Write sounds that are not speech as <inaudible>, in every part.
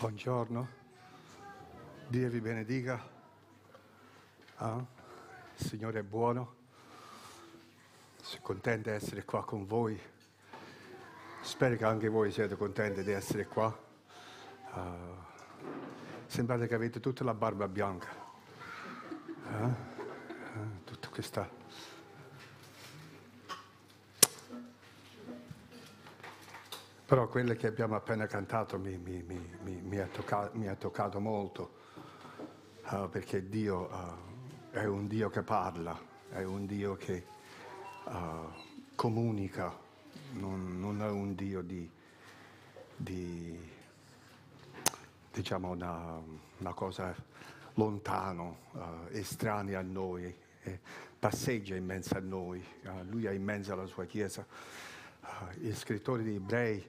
Buongiorno, Dio vi benedica, ah, il Signore è buono, sono contento di essere qua con voi, spero che anche voi siate contenti di essere qua, uh, sembrate che avete tutta la barba bianca, eh? Ah, eh, ah, tutta questa Però quelle che abbiamo appena cantato mi, mi, mi, mi ha, tocca- ha, toccato molto, uh, perché Dio uh, è un Dio che parla, è un Dio che uh, comunica, non, non, è un Dio di, di diciamo, una, una, cosa lontana, estranea a noi, passeggia in mezzo a noi, lui è in mezzo alla sua Chiesa Ah, il scrittore di Ebrei,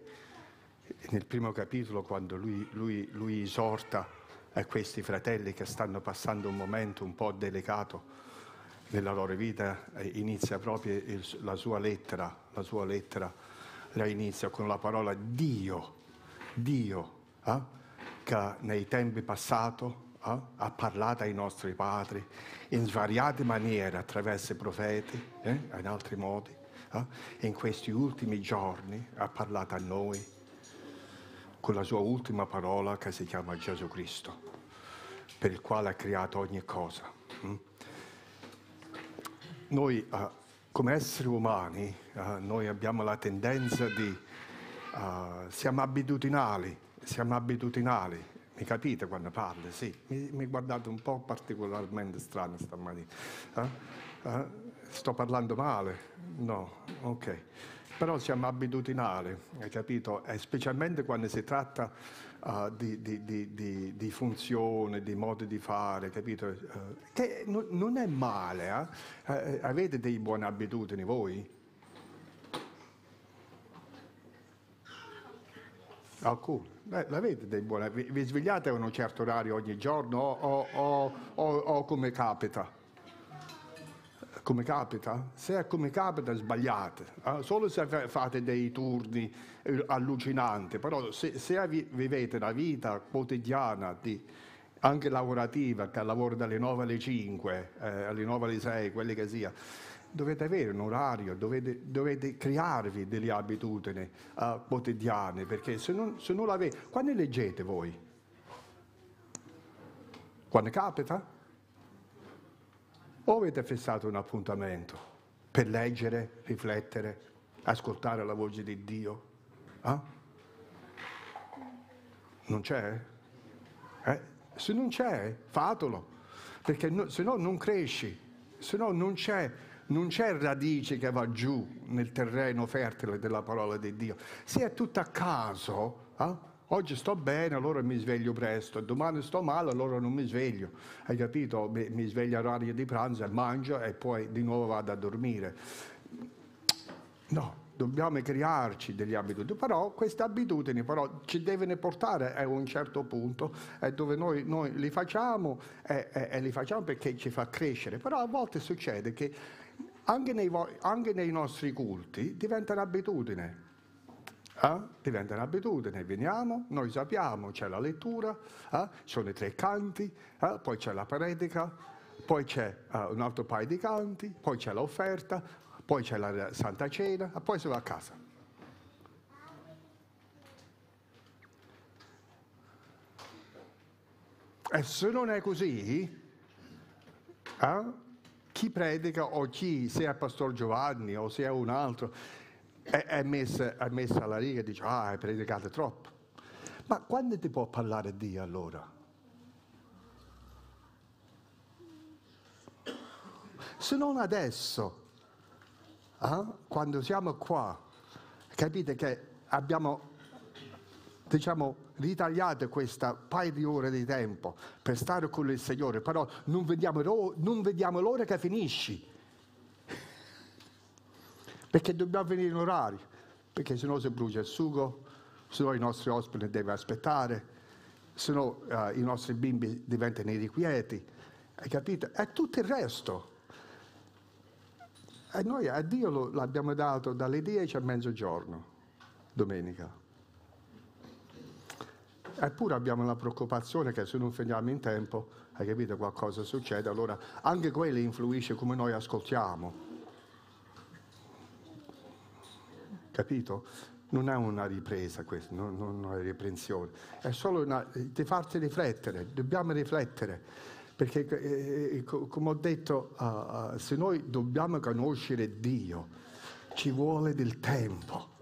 nel primo capitolo, quando lui, lui, lui esorta a eh, questi fratelli che stanno passando un momento un po' delicato nella loro vita, eh, inizia proprio il, la sua lettera, la sua lettera la inizia con la parola Dio, Dio, eh? che nei tempi passati eh? ha parlato ai nostri padri in svariate maniere attraverso i profeti, eh? in altri modi, eh, in questi ultimi giorni ha parlato a noi con la sua ultima parola che si chiama Gesù Cristo, per il quale ha creato ogni cosa. Mm? Noi eh, come esseri umani eh, abbiamo la tendenza di... Eh, siamo abitudinali, siamo abitudinali mi capite quando parlo? Sì, mi, mi, guardate un po' particolarmente strano stamattina. Eh? Eh? sto parlando male? No, ok. Però siamo abitudinali, hai capito? E eh, specialmente quando si tratta uh, di, di, di, di, funzione, di modi di fare, capito? Uh, che n- non è male, eh? eh avete dei buone abitudini voi? Alcuni. Beh, l'avete dei buoni. Vi, vi svegliate a un certo orario ogni giorno o, o, o, o come capita? come capita, se è come capita sbagliate, eh? solo se fate dei turni eh, allucinanti, però se, se vivete la vita quotidiana di, anche lavorativa, che lavora dalle 9 alle 5, eh, alle 9 alle 6, quelle che sia, dovete avere un orario, dovete, dovete crearvi delle abitudini uh, eh, quotidiane, perché se non, se non l'avete, quando leggete voi? Quando capita? O avete fissato un appuntamento per leggere, riflettere, ascoltare la voce di Dio? Eh? Non c'è? Eh? Se non c'è, fatelo, perché no, se no non cresci, se no non c'è, non c'è radice che va giù nel terreno fertile della parola di Dio. Se è tutto a caso, eh? Oggi sto bene, allora mi sveglio presto, domani sto male, allora non mi sveglio. Hai capito? Mi sveglio all'orario di pranzo, mangio e poi di nuovo vado a dormire. No, dobbiamo crearci degli abitudini, però queste abitudini però, ci devono portare a un certo punto è dove noi, noi li facciamo e, e, e, li facciamo perché ci fa crescere, però a volte succede che anche nei, anche nei nostri culti diventa un'abitudine. Eh? Diventa un'abitudine, veniamo, noi sappiamo, c'è la lettura, eh? sono i tre canti, eh? poi c'è la predica, poi c'è eh, un altro paio di canti, poi c'è l'offerta, poi c'è la Santa Cena, e poi si va a casa. E se non è così, eh? chi predica o chi, se è Pastor Giovanni o se è un altro, è, è, messa, è messa alla riga e dice, ah, hai predicato troppo. Ma quando ti può parlare Dio allora? Se non adesso, eh? quando siamo qua, capite che abbiamo, diciamo, ritagliato questa paio di ore di tempo per stare con il Signore, però non vediamo, non vediamo l'ora che finisci perché dobbiamo venire in orari, perché sennò si brucia il sugo, sennò i nostri ospiti devono aspettare, sennò eh, i nostri bimbi diventano irrequieti, hai capito? E tutto il resto. E noi a Dio lo, l'abbiamo dato dalle 10 a mezzogiorno, domenica. Eppure abbiamo la preoccupazione che se non finiamo in tempo, hai capito, qualcosa succede, allora anche quello influisce come noi ascoltiamo. capito? Non è una ripresa questa, non, non una riprensione, è solo una, di farti riflettere, dobbiamo riflettere, perché eh, eh come ho detto, uh, se noi dobbiamo conoscere Dio, ci vuole del tempo.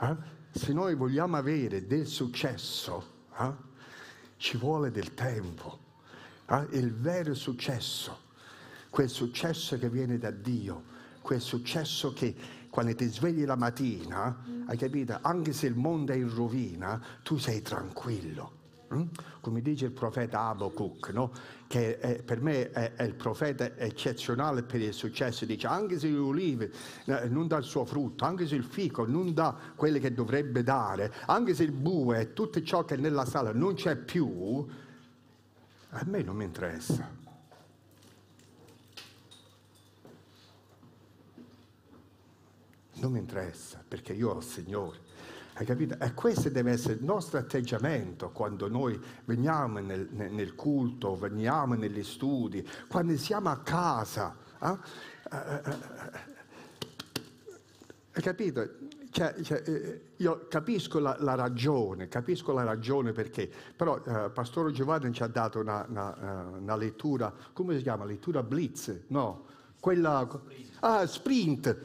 Eh? Se noi vogliamo avere del successo, eh? ci vuole del tempo. Eh? Il vero successo, quel successo che viene da Dio, quel successo che quando ti svegli la mattina, hai capito? Anche se il mondo è in rovina, tu sei tranquillo. Mm? Come dice il profeta Abacuc, no? che è, per me è, è, il profeta eccezionale per il successo, dice anche se le olive eh, non dà il suo frutto, anche se il fico non dà quello che dovrebbe dare, anche se il bue e tutto ciò che è nella sala non c'è più, a me non mi interessa non mi interessa perché io ho il Signore. Hai capito? E questo deve essere il nostro atteggiamento quando noi veniamo nel, nel culto, veniamo negli studi, quando siamo a casa. Eh? eh, eh, eh Hai capito? Cioè, cioè, io capisco la, la, ragione, capisco la ragione perché, però eh, Pastore Giovanni ci ha dato una, una, una, lettura, come si chiama? Lettura blitz? No, quella... Sprint. Ah, sprint,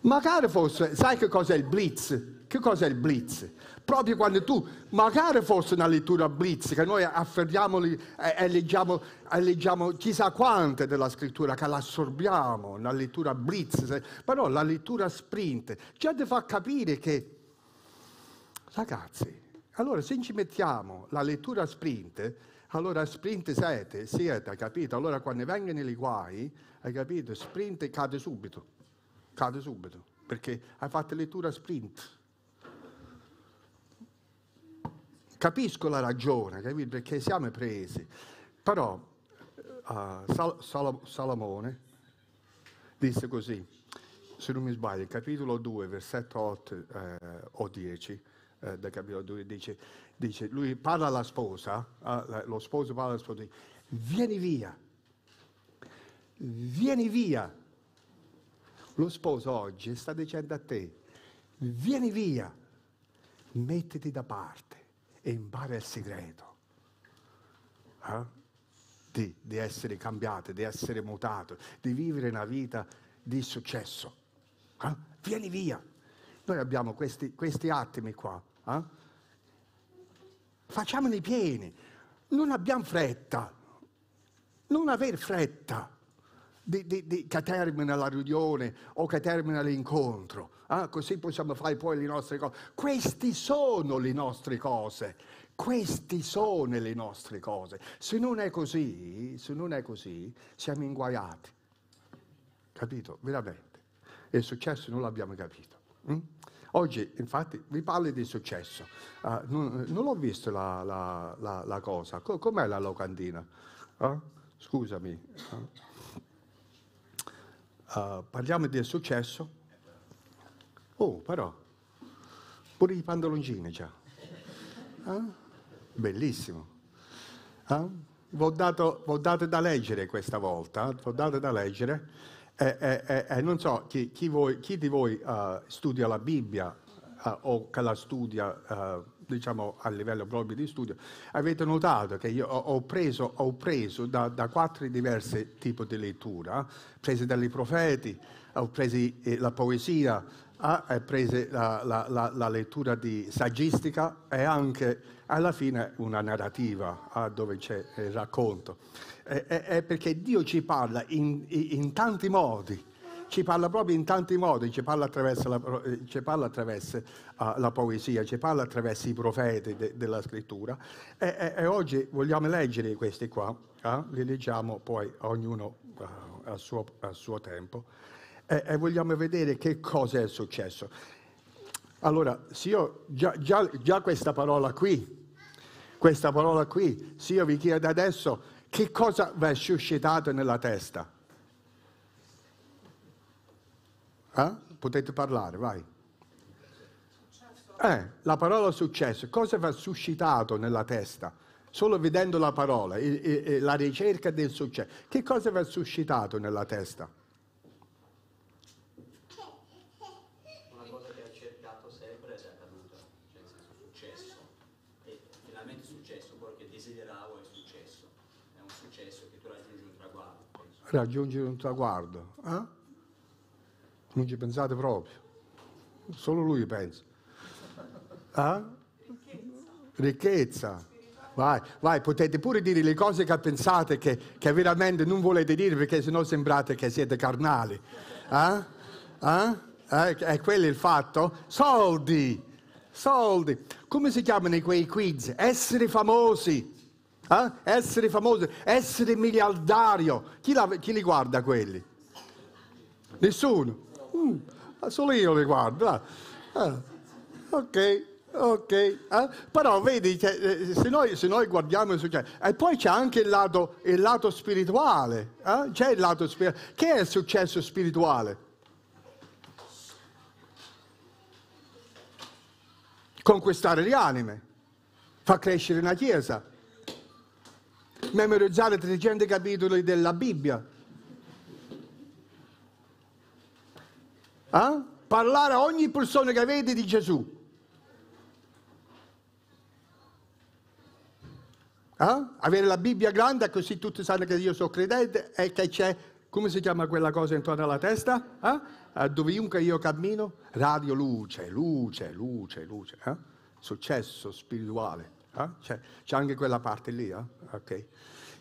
Magari fosse, sai che cos'è il blitz? Che cos'è il blitz? Proprio quando tu, magari fosse una lettura blitz, che noi afferriamo e, e, leggiamo, e leggiamo chissà quante della scrittura, che l'assorbiamo, una lettura blitz, però la lettura sprint, già ti fa capire che, ragazzi, allora se ci mettiamo la lettura sprint, allora sprint siete, siete, hai capito? Allora quando vengono i guai, hai capito? Sprint cade subito, cade subito, perché hai fatto lettura sprint. Capisco la ragione, capito? Perché siamo presi. Però uh, Sal- Sal- Salomone disse così, se non mi sbaglio, capitolo 2, versetto 8 eh, o 10, eh, del capitolo 2 dice dice, lui parla alla sposa, ah, lo sposo parla alla sposa, dice, vieni via, vieni via. Lo sposo oggi sta dicendo a te, vieni via, mettiti da parte e impara il segreto eh? di, di essere cambiato, di essere mutato, di vivere una vita di successo. Eh? Vieni via. Noi abbiamo questi, questi attimi qua. Eh? Facciamone pieni, non abbiamo fretta, non aver fretta di, di, di, che termina la riunione o che termina l'incontro, eh? così possiamo fare poi le nostre cose. Queste sono le nostre cose, queste sono le nostre cose. Se non è così, se non è così, siamo inguaiati. Capito? Veramente. E il successo non l'abbiamo capito. Mm? Oggi infatti vi parlo di successo. Uh, non, non, ho visto la, la, la, la cosa. Co- com'è la locandina? Uh, scusami. Uh, parliamo del successo. Oh, però, pure i pantaloncini già. Bellissimo. Vi ho dato, dato, da leggere questa volta, eh, vi ho dato da leggere. E, e, e non so chi, chi, voi, chi di voi uh, studia la Bibbia uh, o che la studia uh, diciamo a livello proprio di studio, avete notato che io ho preso, ho preso da, da, quattro diversi tipi di lettura, presi dai profeti, ho preso la poesia, ha preso la, la, la, la lettura di saggistica e anche alla fine una narrativa ah, dove c'è il racconto. È, è, è, perché Dio ci parla in, in, tanti modi, ci parla proprio in tanti modi, ci parla attraverso la, eh, parla attraverso, uh, la poesia, ci parla attraverso i profeti de, della scrittura e, e, e, oggi vogliamo leggere questi qua, eh? li leggiamo poi ognuno uh, ah, a suo, a suo tempo e, eh, e eh, vogliamo vedere che cosa è successo. Allora, già, già, già questa parola qui, questa parola qui, se io vi chiedo adesso che cosa vi è suscitato nella testa? Eh? Potete parlare, vai. Eh, la parola successo, cosa vi ha suscitato nella testa? Solo vedendo la parola, e, e, e la ricerca del successo, che cosa vi ha suscitato nella testa? raggiungere un traguardo. Eh? Non ci pensate proprio, solo lui pensa. Eh? Ricchezza. Vai, vai, potete pure dire le cose che pensate che, che veramente non volete dire perché sennò sembrate che siete carnali. Eh? Eh? Eh, quello il fatto. Soldi, soldi. Come si chiamano quei quiz? Essere famosi. Eh? Essere famoso, essere miliardario. Chi, la, chi, li guarda quelli? Nessuno. Mm, ah, solo io li guardo. Eh, ok, ok. Eh? Però vedi, cioè, eh, se noi, se noi guardiamo il successo... E poi c'è anche il lato, il lato spirituale. C'è il lato spirituale. Che è il successo spirituale? Conquistare le anime. Fa crescere una chiesa memorizzare 300 capitoli della Bibbia. Eh? Parlare a ogni persona che avete di Gesù. Eh? Avere la Bibbia grande così tutti sanno che io sono credente e che c'è, come si chiama quella cosa intorno alla testa? Eh? Dovunque io cammino? Radio luce, luce, luce, luce. Successo spirituale. Eh? C'è, c'è, anche quella parte lì, eh? okay.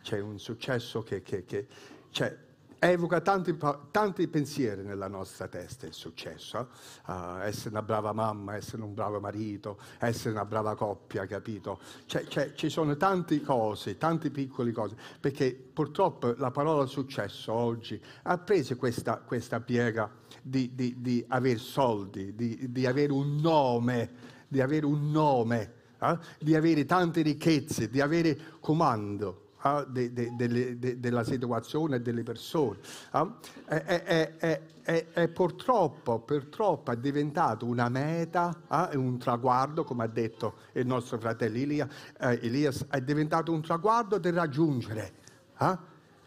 c'è un successo che, che, che cioè, evoca tanti, tanti, pensieri nella nostra testa il successo, eh? uh, essere una brava mamma, essere un bravo marito, essere una brava coppia, capito? C'è, c'è, ci sono tante cose, tante piccole cose, perché purtroppo la parola successo oggi ha preso questa, questa piega di, di, di avere soldi, di, di avere un nome, di avere un nome eh? di avere tante ricchezze, di avere comando eh? de, de, de, della situazione e delle persone. E, eh. purtroppo, purtroppo, è diventato una meta, eh, un traguardo, come ha detto il nostro fratello eh, Elias, è diventato un traguardo da raggiungere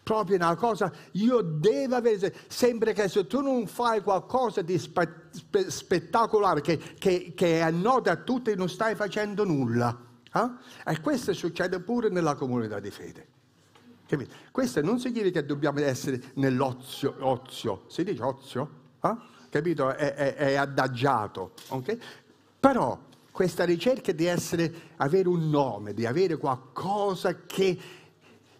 proprio una cosa, io devo avere, sempre che se tu non fai qualcosa di spe, spe, spettacolare che, che, che annota a tutti non stai facendo nulla. Eh? E questo succede pure nella comunità di fede. Capito? Questo non significa che dobbiamo essere nell'ozio, ozio. si dice ozio? Eh? Capito? È, è, è adagiato. Okay? Però questa ricerca di essere, avere un nome, di avere qualcosa che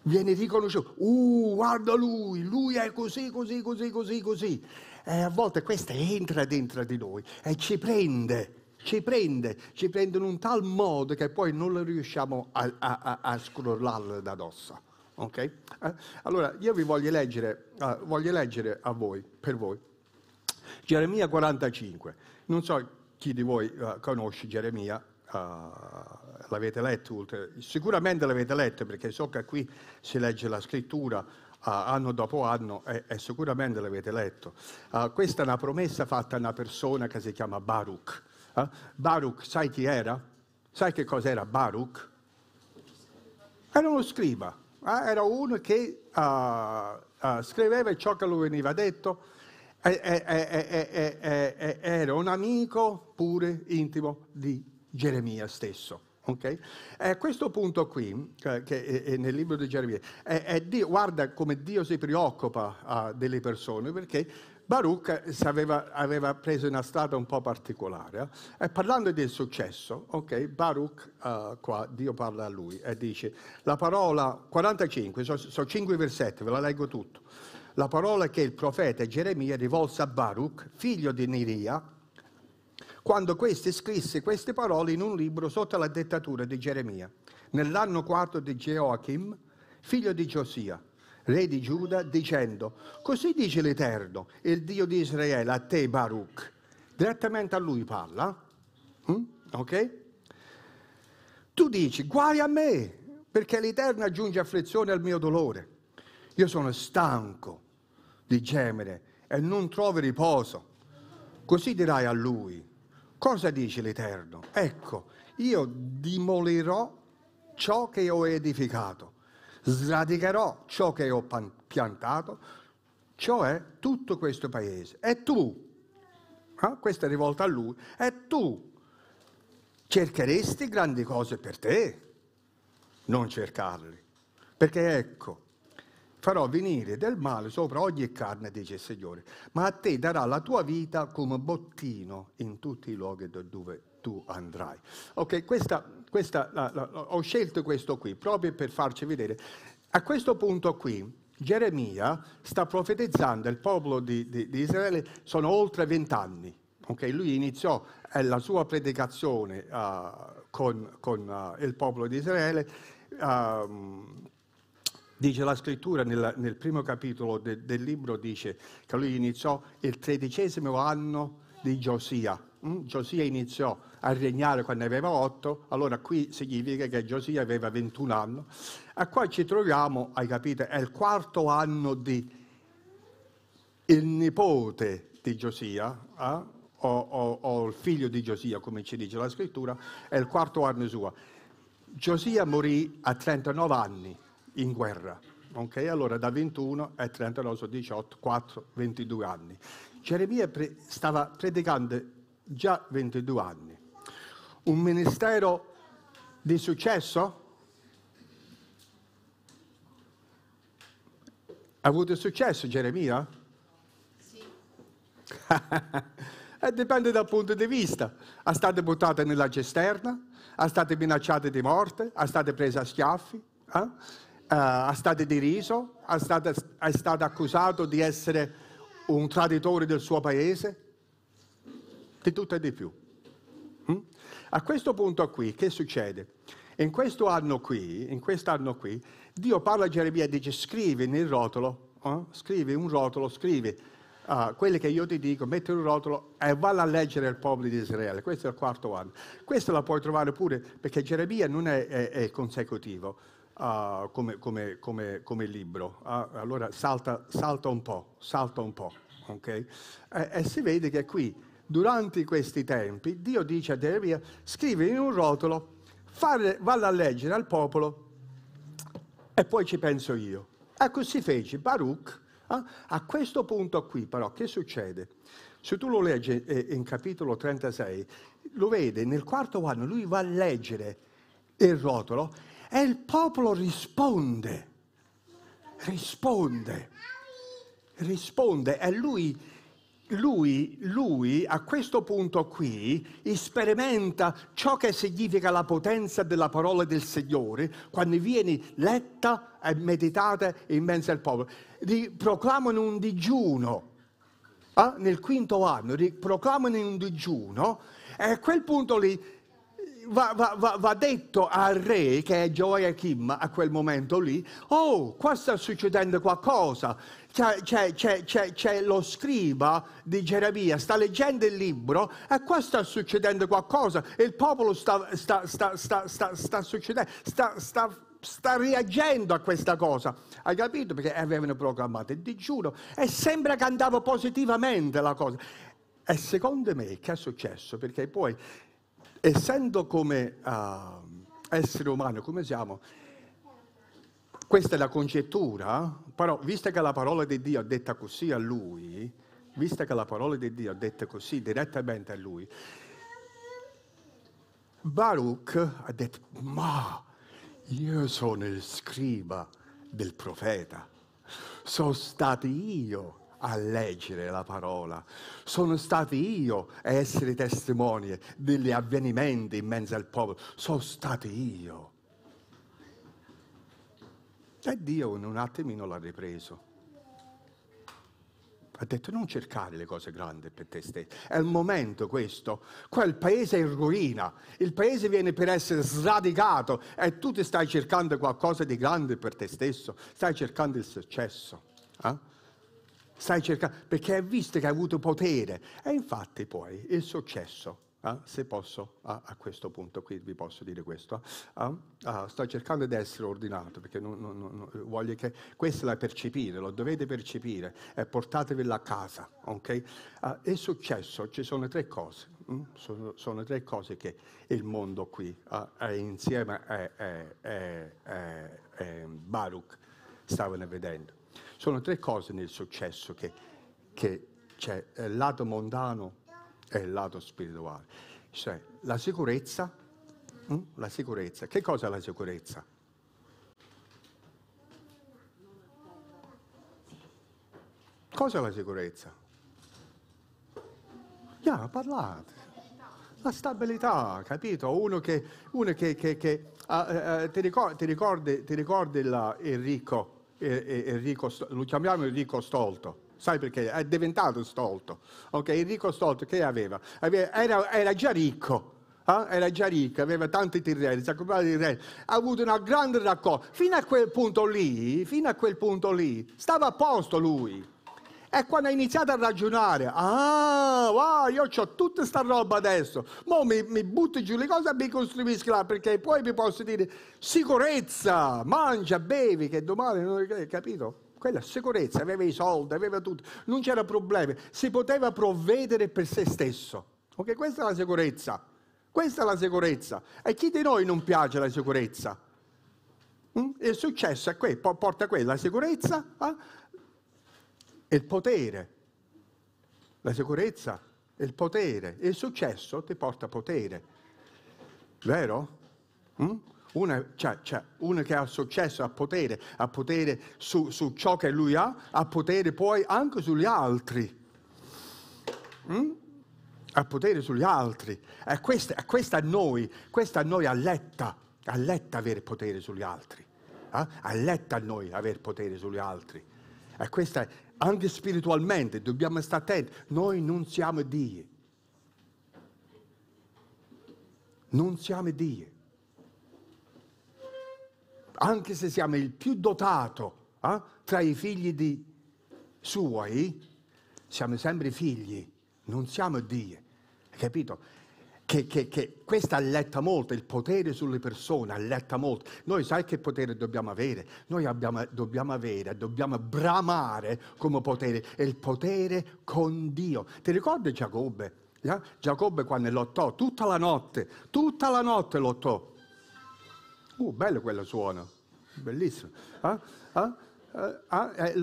viene riconosciuto, uh, guarda lui, lui è così, così, così, così, così. E a volte questa entra dentro di noi e ci prende, ci prende, ci prende in un tal modo che poi non riusciamo a, a, a, a scrollarla da dosso. Okay? Eh, allora, io vi voglio leggere, uh, voglio leggere a voi, per voi, Geremia 45. Non so chi di voi uh, conosce Geremia uh, l'avete letto, sicuramente l'avete letto perché so che qui si legge la scrittura anno dopo anno e, e sicuramente l'avete letto. Uh, questa è una promessa fatta a una persona che si chiama Baruch. Uh, Baruch, sai chi era? Sai che cos'era Baruch? Era uno scriba, eh? era uno che uh, scriveva ciò che lui veniva detto e, e, era un amico pure intimo di Geremia stesso. Okay? Eh, questo punto qui, che è, nel libro di Geremia, è, è Dio, guarda come Dio si preoccupa uh, delle persone, perché Baruch aveva, aveva, preso una strada un po' particolare. Eh? E parlando del successo, okay, Baruch, uh, qua Dio parla a lui e dice, la parola 45, sono so 5 versetti, ve la leggo tutto. La parola che il profeta Geremia rivolse a Baruch, figlio di Neria, quando questi scrisse queste parole in un libro sotto la dettatura di Geremia, nell'anno quarto di Geoachim, figlio di Giosia, re di Giuda, dicendo, così dice l'Eterno, il Dio di Israele, a te Baruch. Direttamente a lui parla, mm? ok? Tu dici, guai a me, perché l'Eterno aggiunge afflizione al mio dolore. Io sono stanco di gemere e non trovo riposo. Così dirai a lui, Cosa dice l'Eterno? Ecco, io dimolirò ciò che ho edificato, sradicherò ciò che ho piantato, cioè tutto questo paese. E tu, eh? questa è rivolta a lui, e tu cercheresti grandi cose per te? Non cercarle. Perché ecco, farò venire del male sopra ogni carne, dice il Signore, ma a te darà la tua vita come bottino in tutti i luoghi dove tu andrai. Ok, questa, questa, la, la, ho scelto questo qui proprio per farci vedere. A questo punto qui Geremia sta profetizzando il popolo di, di, di Israele, sono oltre vent'anni. Okay, lui iniziò eh, la sua predicazione uh, con, con uh, il popolo di Israele, uh, Dice la scrittura nel, nel primo capitolo de, del libro, dice che lui iniziò il tredicesimo anno di Giosia. Mm? Giosia iniziò a regnare quando aveva otto, allora qui significa che Giosia aveva 21 anni. E qua ci troviamo, hai capito, è il quarto anno di il nipote di Giosia, eh? o, o, o, il figlio di Giosia, come ci dice la scrittura, è il quarto anno suo. Giosia morì a 39 anni in guerra. Ok, Allora da 21 a non so, 18, 4, 22 anni. Geremia pre- stava predicando già 22 anni. Un ministero di successo? Ha avuto successo Geremia? Sì. <laughs> e eh, dipende dal punto di vista. Ha stato buttato nella cisterna, ha stato minacciato di morte, ha stato preso a schiaffi. Eh? Eh, è stato deriso, è stato, è stato accusato di essere un traditore del suo paese, di tutto e di più. Mm? A questo punto qui, che succede? In questo anno qui, in quest'anno qui, Dio parla a Geremia e dice scrivi nel rotolo, eh? scrivi un rotolo, scrivi uh, eh, quelle che io ti dico, metti un rotolo e valla a leggere il popolo di Israele. Questo è il quarto anno. Questa la puoi trovare pure perché Geremia non è, è, è consecutivo uh, come, come, come, come, libro. Uh, allora salta, salta, un po', salta un po', ok? E, e si vede che qui, durante questi tempi, Dio dice a Geremia, scrivi in un rotolo, fare, valla a leggere al popolo e poi ci penso io. E così fece Baruch. Eh? A questo punto qui però che succede? Se tu lo leggi eh, in capitolo 36, lo vede nel quarto anno, lui va a leggere il rotolo e il popolo risponde, risponde, risponde. E lui, lui, lui a questo punto qui sperimenta ciò che significa la potenza della parola del Signore quando viene letta e meditata in mezzo al popolo. Proclamano un digiuno. Eh? Nel quinto anno proclamano un digiuno e a quel punto lì va, va, va, va, detto al re, che è Joachim a quel momento lì, oh, qua sta succedendo qualcosa. C'è, c'è, c'è, c'è lo scriba di Geremia, sta leggendo il libro e qua sta succedendo qualcosa. Il popolo sta, sta, sta, sta succedendo, sta reagendo a questa cosa. Hai capito? Perché avevano programmato il digiuno e sembra che andava positivamente la cosa. E secondo me che è successo? Perché poi essendo come uh, essere umano, come siamo, questa è la congettura, però vista che la parola di Dio è detta così a lui, vista che la parola di Dio è detta così direttamente a lui, Baruch ha detto, ma io sono il scriba del profeta, sono stato io a leggere la parola. Sono stati io a essere testimoni degli avvenimenti in mezzo al popolo. Sono stato io. E Dio in un attimino l'ha ripreso. Ha detto non cercare le cose grandi per te stesso. È il momento questo. Qua il paese è in rovina. Il paese viene per essere sradicato e tu ti stai cercando qualcosa di grande per te stesso. Stai cercando il successo. Eh? stai cercando, perché hai visto che hai avuto potere. E infatti poi il successo, eh, se posso, eh, a questo punto qui vi posso dire questo, eh, eh, sto cercando di essere ordinato perché non, non, non, voglio che questo la percepire, lo dovete percepire e eh, portatevelo a casa, ok? Eh, il successo, ci sono tre cose, mm? sono, sono, tre cose che il mondo qui è insieme a Baruch stavano vedendo sono tre cose nel successo che, che c'è, eh, il lato mondano e il lato spirituale. Cioè, la sicurezza, hm? la sicurezza. Che cosa è la sicurezza? Cosa è la sicurezza? Ya, yeah, parlate. La stabilità, capito? Uno che, uno che, che, che uh, uh, ti ricordi, ti ricordi, ti ricordi la, il ricco Enrico, lo chiamiamo Enrico Stolto. Sai perché? È diventato stolto. Okay? Enrico Stolto che aveva? Era, era già ricco. Eh? Era già ricco, aveva tanti terreni, si è comprato terreni, ha avuto una grande raccolta. Fino a quel punto lì, fino a quel punto lì, stava a posto lui. E quando ha iniziato a ragionare, ah, wow, io ho tutta questa roba adesso, mo mi, mi butto giù le cose e mi costruisco là, perché poi mi posso dire sicurezza, mangia, bevi, che domani non hai capito? Quella sicurezza, aveva i soldi, aveva tutto, non c'era problema, si poteva provvedere per se stesso. Ok, questa è la sicurezza, questa è la sicurezza. E chi di noi non piace la sicurezza? Il mm? successo è quello, porta a quello, sicurezza. Eh? è il potere. La sicurezza è il potere e il successo ti porta potere. Vero? Mm? Uno, cioè, cioè, uno che ha successo ha potere, ha potere su, su, ciò che lui ha, ha potere poi anche sugli altri. Mm? Ha potere sugli altri. E questa, questa a noi, questa a noi alletta, alletta avere potere sugli altri. Eh? Alletta a noi avere potere sugli altri. E questa anche spiritualmente, dobbiamo stare attenti. Noi non siamo Dio. Non siamo Dio. Anche se siamo il più dotato eh, tra i figli di suoi, siamo sempre figli, non siamo Dio. Capito? che, che, che questa alletta molto, il potere sulle persone alletta molto. Noi sai che potere dobbiamo avere? Noi abbiamo, dobbiamo avere, dobbiamo bramare come potere, è il potere con Dio. Ti ricordi Giacobbe? Eh? Giacobbe quando lottò, tutta la notte, tutta la notte lottò. Uh, bello quello suono, bellissimo. Eh? Eh? Eh? Eh,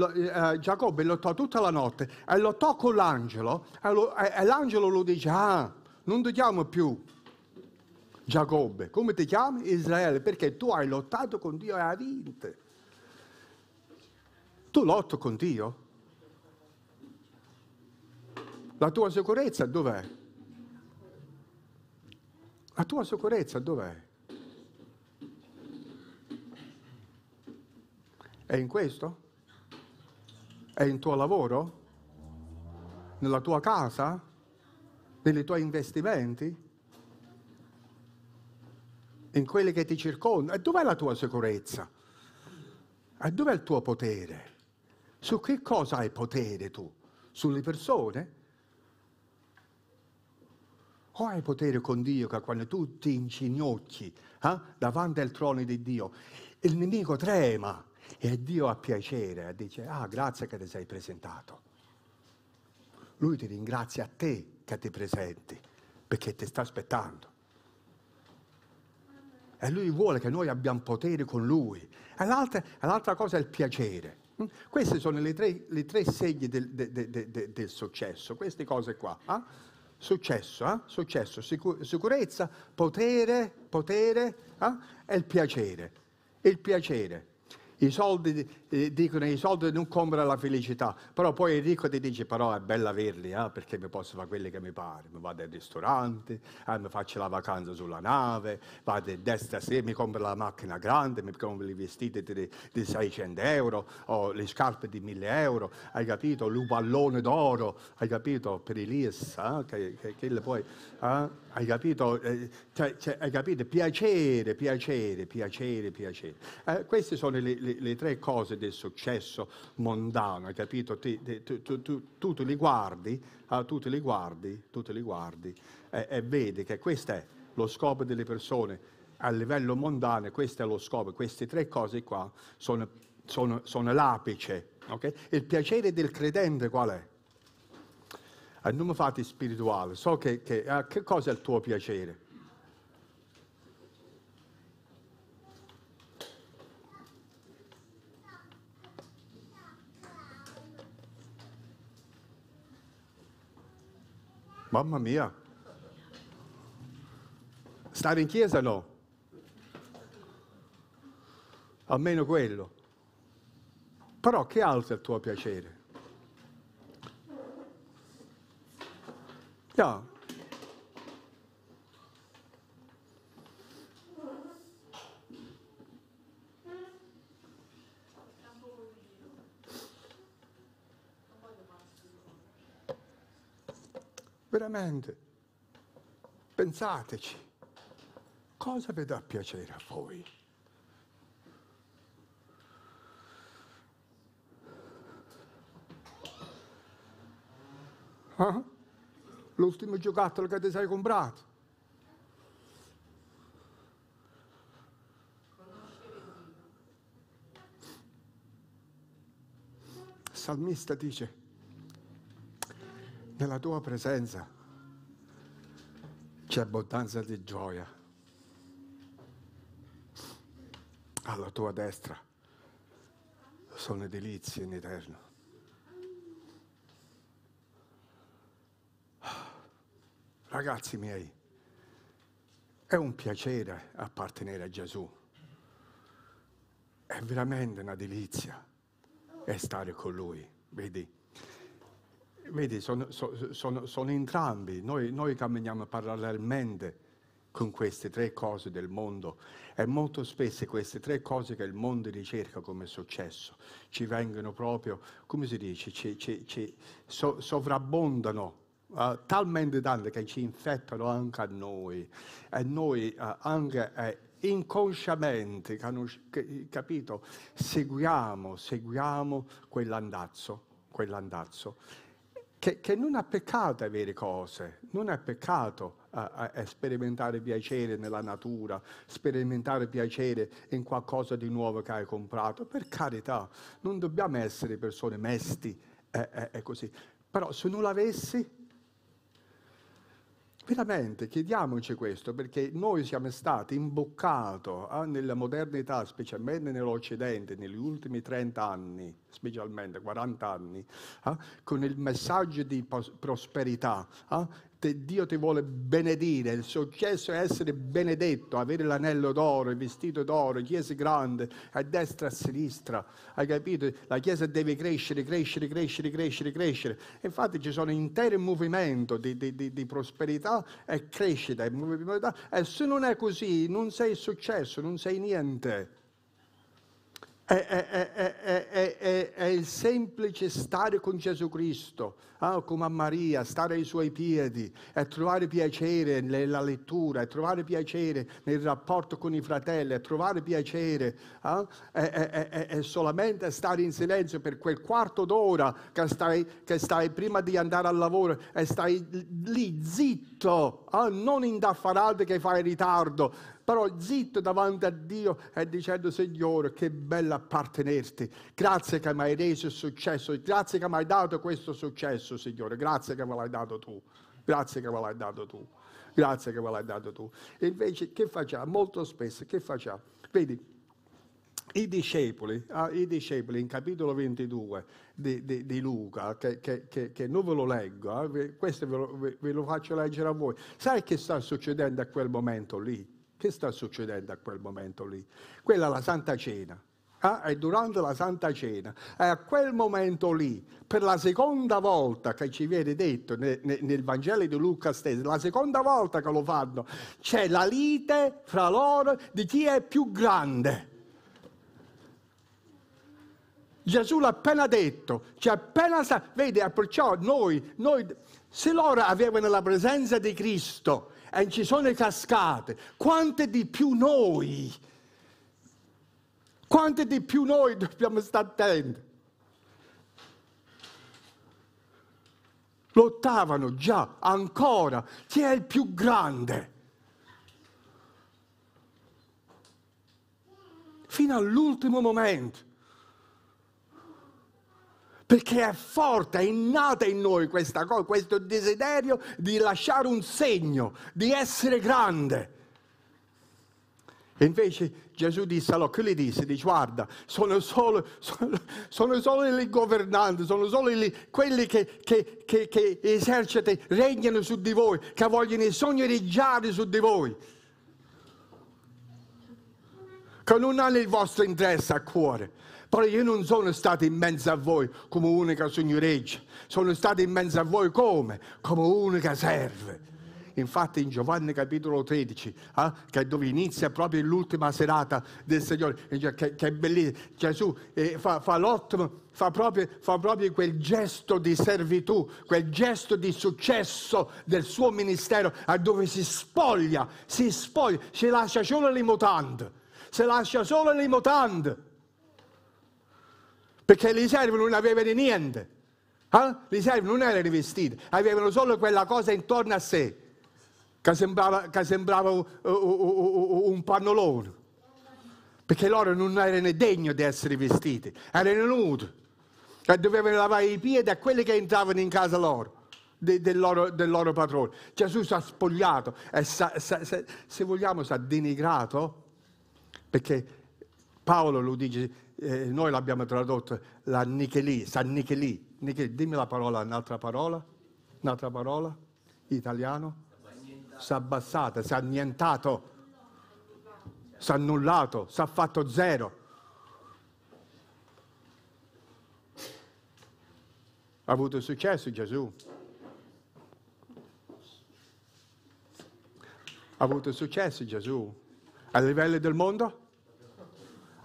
eh? Giacobbe lottò tutta la notte e lottò con l'angelo e l'angelo lo dice, ah, non ti chiamo più Giacobbe, come ti chiami Israele? Perché tu hai lottato con Dio e hai vinto. Tu lotti con Dio? La tua sicurezza dov'è? La tua sicurezza dov'è? È in questo? È in tuo lavoro? Nella tua casa? nei tuoi investimenti, in quelli che ti circondano. E dov'è la tua sicurezza? E dov'è il tuo potere? Su che cosa hai potere tu? Sulle persone? O hai potere con Dio che quando tu ti inginocchi eh, davanti al trono di Dio, il nemico trema e Dio ha piacere, dice, ah grazie che ti sei presentato. Lui ti ringrazia a te che ti presenti, perché ti sta aspettando. E lui vuole che noi abbiamo potere con lui. E l'altra, l'altra cosa è il piacere. Mm? Queste sono le tre, le tre segne del, de, de, de, del, successo, queste cose qua. Eh? Successo, eh? successo sicurezza, potere, potere eh? e il piacere. Il piacere. I soldi, dicono i soldi non comprano la felicità, però poi il ricco ti dice però è bella averli eh, perché mi posso fare quelli che mi pare, mi vado al ristorante, eh, mi faccio la vacanza sulla nave, vado a destra a sì, mi compro la macchina grande, mi compro i vestiti di, di 600 euro o le scarpe di 1000 euro, hai capito? L'upallone d'oro, hai capito? Per Elias, eh, che, che, che poi... Eh? Hai capito? Eh, cioè, cioè, hai capito? Piacere, piacere, piacere, piacere. Eh, queste sono le, le, le, tre cose del successo mondano, hai capito? Ti, ti, tu, tu, tu, tu, li guardi, ah, tu li guardi, tu li guardi eh, e vedi che questo è lo scopo delle persone a livello mondano, questo è lo scopo, queste tre cose qua sono, sono, sono l'apice. Okay? Il piacere del credente qual è? Eh, non mi fate spirituale, so che, che, eh, che cosa è il tuo piacere. Mamma mia, stare in chiesa no, almeno quello. Però che altro è il tuo piacere? Ja. Veramente, pensateci, cosa vi dà piacere a voi? Huh? Ah? l'ultimo giocattolo che ti sei comprato. Il salmista dice, nella tua presenza c'è abbondanza di gioia. Alla tua destra sono edilizie in eterno. Ragazzi miei, è un piacere appartenere a Gesù. È veramente una delizia è eh, stare con Lui, vedi? Vedi, sono, sono, sono, entrambi, noi, noi camminiamo parallelamente con queste tre cose del mondo. E molto spesso queste tre cose che il mondo ricerca come successo ci vengono proprio, come si dice, ci, ci, ci sovrabbondano uh, talmente tante che ci infettano anche a noi e noi uh, anche eh, inconsciamente, capito, seguiamo, seguiamo quell'andazzo, quell'andazzo. Che, che, non è peccato avere cose, non è peccato eh, eh, sperimentare piacere nella natura, sperimentare piacere in qualcosa di nuovo che hai comprato. Per carità, non dobbiamo essere persone mesti e eh, eh, così. Però se non l'avessi, Veramente chiediamoci questo perché noi siamo stati imboccati eh, nella modernità, specialmente nell'Occidente, negli ultimi 30 anni, specialmente 40 anni, eh, con il messaggio di prosperità eh, te, Dio ti vuole benedire, il successo è essere benedetto, avere l'anello d'oro, il vestito d'oro, chiesa grande, a destra e a sinistra, hai capito? La chiesa deve crescere, crescere, crescere, crescere, crescere. Infatti ci sono interi movimenti di, di, di, di, prosperità e crescita, e se non è così non sei successo, non sei niente. E, e, il semplice stare con Gesù Cristo, ah, come a Maria, stare ai suoi piedi e trovare piacere nella lettura, e trovare piacere nel rapporto con i fratelli, e trovare piacere ah, e, e, e, solamente stare in silenzio per quel quarto d'ora che stai, che stai prima di andare al lavoro e stai lì zitto, ah, non indaffarato che fai ritardo, però zitto davanti a Dio e dicendo Signore che bello appartenerti, grazie che mi hai reso il successo, grazie che mi hai dato questo successo Signore, grazie che me l'hai dato tu, grazie che me l'hai dato tu, grazie che me l'hai dato tu. E invece che facciamo? Molto spesso che facciamo? Vedi, i discepoli, ah, i discepoli, in capitolo 22 di, di, di Luca, che, che, che, che, non ve lo leggo, eh, questo ve lo, ve lo, faccio leggere a voi. Sai che sta succedendo a quel momento lì? Che sta succedendo a quel momento lì? Quella è la Santa Cena. Eh? È durante la Santa Cena. È a quel momento lì, per la seconda volta che ci viene detto nel, nel Vangelo di Luca stesso, la seconda volta che lo fanno, c'è la lite fra loro di chi è più grande. Gesù l'ha appena detto, c'è appena sa- vede, perciò noi, noi, se loro avevano la presenza di Cristo, e eh, ci sono le cascate, quante di più noi, quante di più noi dobbiamo stare attenti. Lottavano già, ancora, chi è il più grande? Fino all'ultimo momento perché è forte, è innata in noi questa cosa, questo desiderio di lasciare un segno, di essere grande. E invece Gesù disse, allora, che gli disse? Dice, guarda, sono solo, sono, sono solo i governanti, sono solo i, quelli che, che, che, che esercitano, regnano su di voi, che vogliono sognereggiare su di voi, che non hanno il vostro interesse a cuore però io non sono stato in mezzo a voi come unica signoreggia, sono stato in mezzo a voi come? Come unica serve. Infatti in Giovanni capitolo 13, eh, che è dove inizia proprio l'ultima serata del Signore, che, che è bellissimo, Gesù eh, fa, fa l'ottimo, fa proprio, fa proprio, quel gesto di servitù, quel gesto di successo del suo ministero, a dove si spoglia, si spoglia, si lascia solo le mutande, si lascia solo le mutande perché gli servi non avevano niente. Eh? Gli servi non erano rivestiti, avevano solo quella cosa intorno a sé che sembrava, che sembrava uh, uh, uh, un pannolone. Perché loro non erano degni di essere vestiti, erano nudi e dovevano lavare i piedi a quelli che entravano in casa loro. Del, del, loro, del, loro, patrone. Gesù si è spogliato e sa, sa, se, se vogliamo si è denigrato perché Paolo lo dice, eh, noi l'abbiamo tradotto la l'annichilì, s'annichilì. Dimmi la parola, un'altra parola, un'altra parola, italiano. è annullato, si è fatto zero. Ha avuto successo Gesù. Ha avuto successo Gesù. A livello del mondo?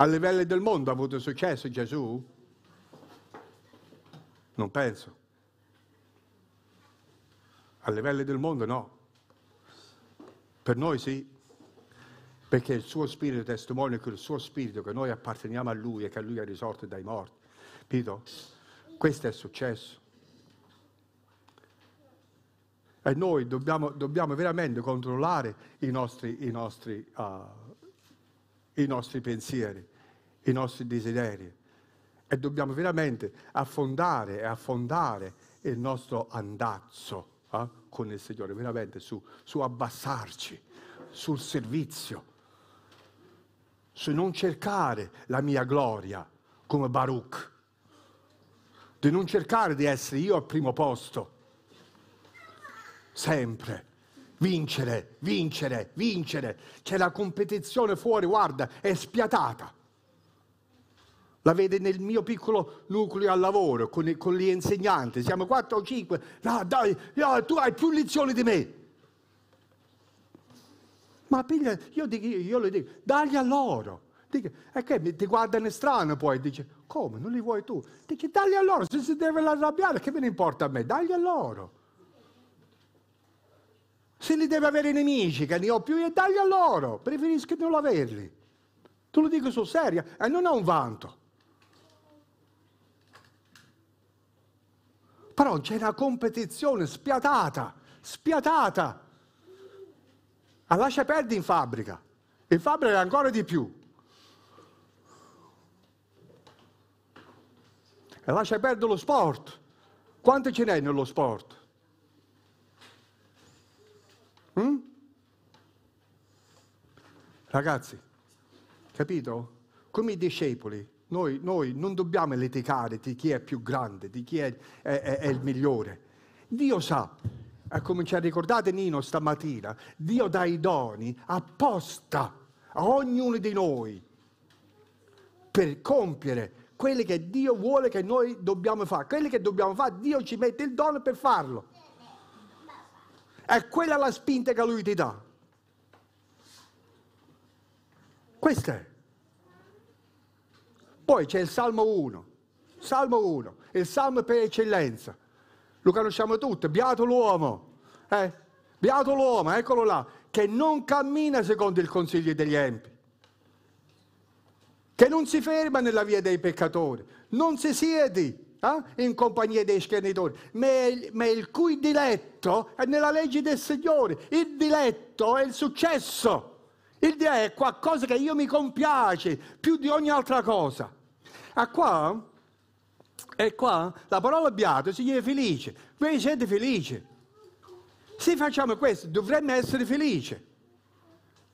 A livello del mondo ha avuto successo Gesù? Non penso. A livello del mondo no. Per noi sì, perché il suo spirito testimonia che il suo spirito, che noi apparteniamo a lui e che lui è risorto dai morti. Capito? Questo è successo. E noi dobbiamo, dobbiamo veramente controllare i nostri, i nostri uh, i nostri pensieri, i nostri desideri e dobbiamo veramente affondare e affondare il nostro andazzo eh, con il Signore, veramente su, su abbassarci, sul servizio, su non cercare la mia gloria come Baruch, di non cercare di essere io al primo posto, sempre Vincere, vincere, vincere. C'è la competizione fuori, guarda, è spiatata. La vede nel mio piccolo nucleo al lavoro, con, con gli insegnanti. Siamo 4 o 5. No, dai, no, tu hai più lezioni di me. Ma piglia, io, dico, io le dico, dagli a loro. Dico, e che ti guardano strano poi, dice, come, non li vuoi tu? Dice, dagli a loro, se si deve arrabbiare, che me ne importa a me? Dagli a loro. Se li deve avere i nemici, che ne ho più, e dagli a loro. Preferisco non averli. Tu lo dico sul serio, e non è un vanto. Però c'è una competizione spiatata, spiatata. A ah, lascia perdere in fabbrica. In fabbrica è ancora di più. E lascia perdere lo sport. Quanti ce n'è nello sport? Mm? Ragazzi, capito? Come i discepoli, noi, noi, non dobbiamo leticare di chi è più grande, di chi è, è, è, è il migliore. Dio sa, come ci ha ricordato Nino stamattina, Dio dà i doni apposta a ognuno di noi per compiere quelli che Dio vuole che noi dobbiamo fare. Quelli che dobbiamo fare, Dio ci mette il dono per farlo. È quella la spinta che lui ti dà. Questa è. Poi c'è il Salmo 1. Salmo 1, il Salmo per eccellenza. Lo conosciamo tutti, beato l'uomo. Eh? Beato l'uomo, eccolo là, che non cammina secondo il consiglio degli empi, che non si ferma nella via dei peccatori, non si siede eh? in compagnia dei schernitori, ma, ma il cui diletto è nella legge del Signore, il diletto è il successo, il diletto è qualcosa che io mi compiace più di ogni altra cosa. E ah, qua, e qua la parola beato significa felice, voi siete felici. Se facciamo questo dovremmo essere felici,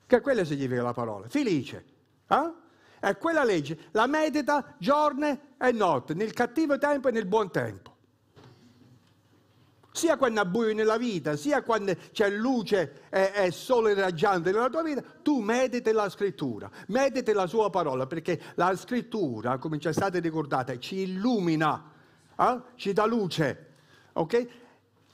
che quello significa la parola, felice. Eh? È quella legge, la medita giorno e notte, nel cattivo tempo e nel buon tempo. Sia quando è buio nella vita, sia quando c'è luce e, e sole raggiante nella tua vita, tu mediti la scrittura, mediti la sua parola, perché la scrittura, come ci è stata ricordata, ci illumina, eh? ci dà luce, ok?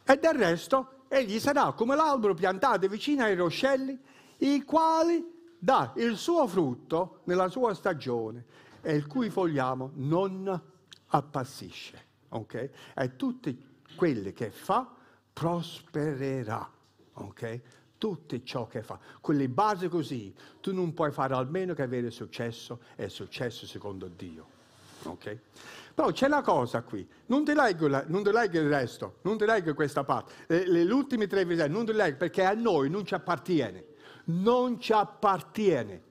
E del resto egli sarà come l'albero piantato vicino ai roscelli, i quali dà il suo frutto nella sua stagione e il cui fogliamo non appassisce. Okay? E tutte quelle che fa prospererà. Okay? Tutto ciò che fa. Con le basi così, tu non puoi fare almeno che avere successo e successo secondo Dio. Okay? Però c'è una cosa qui, non ti leggo, non ti leggo il resto, non ti leggo questa parte, le, le, le ultime tre visite, non ti leggo perché a noi non ci appartiene non ci appartiene.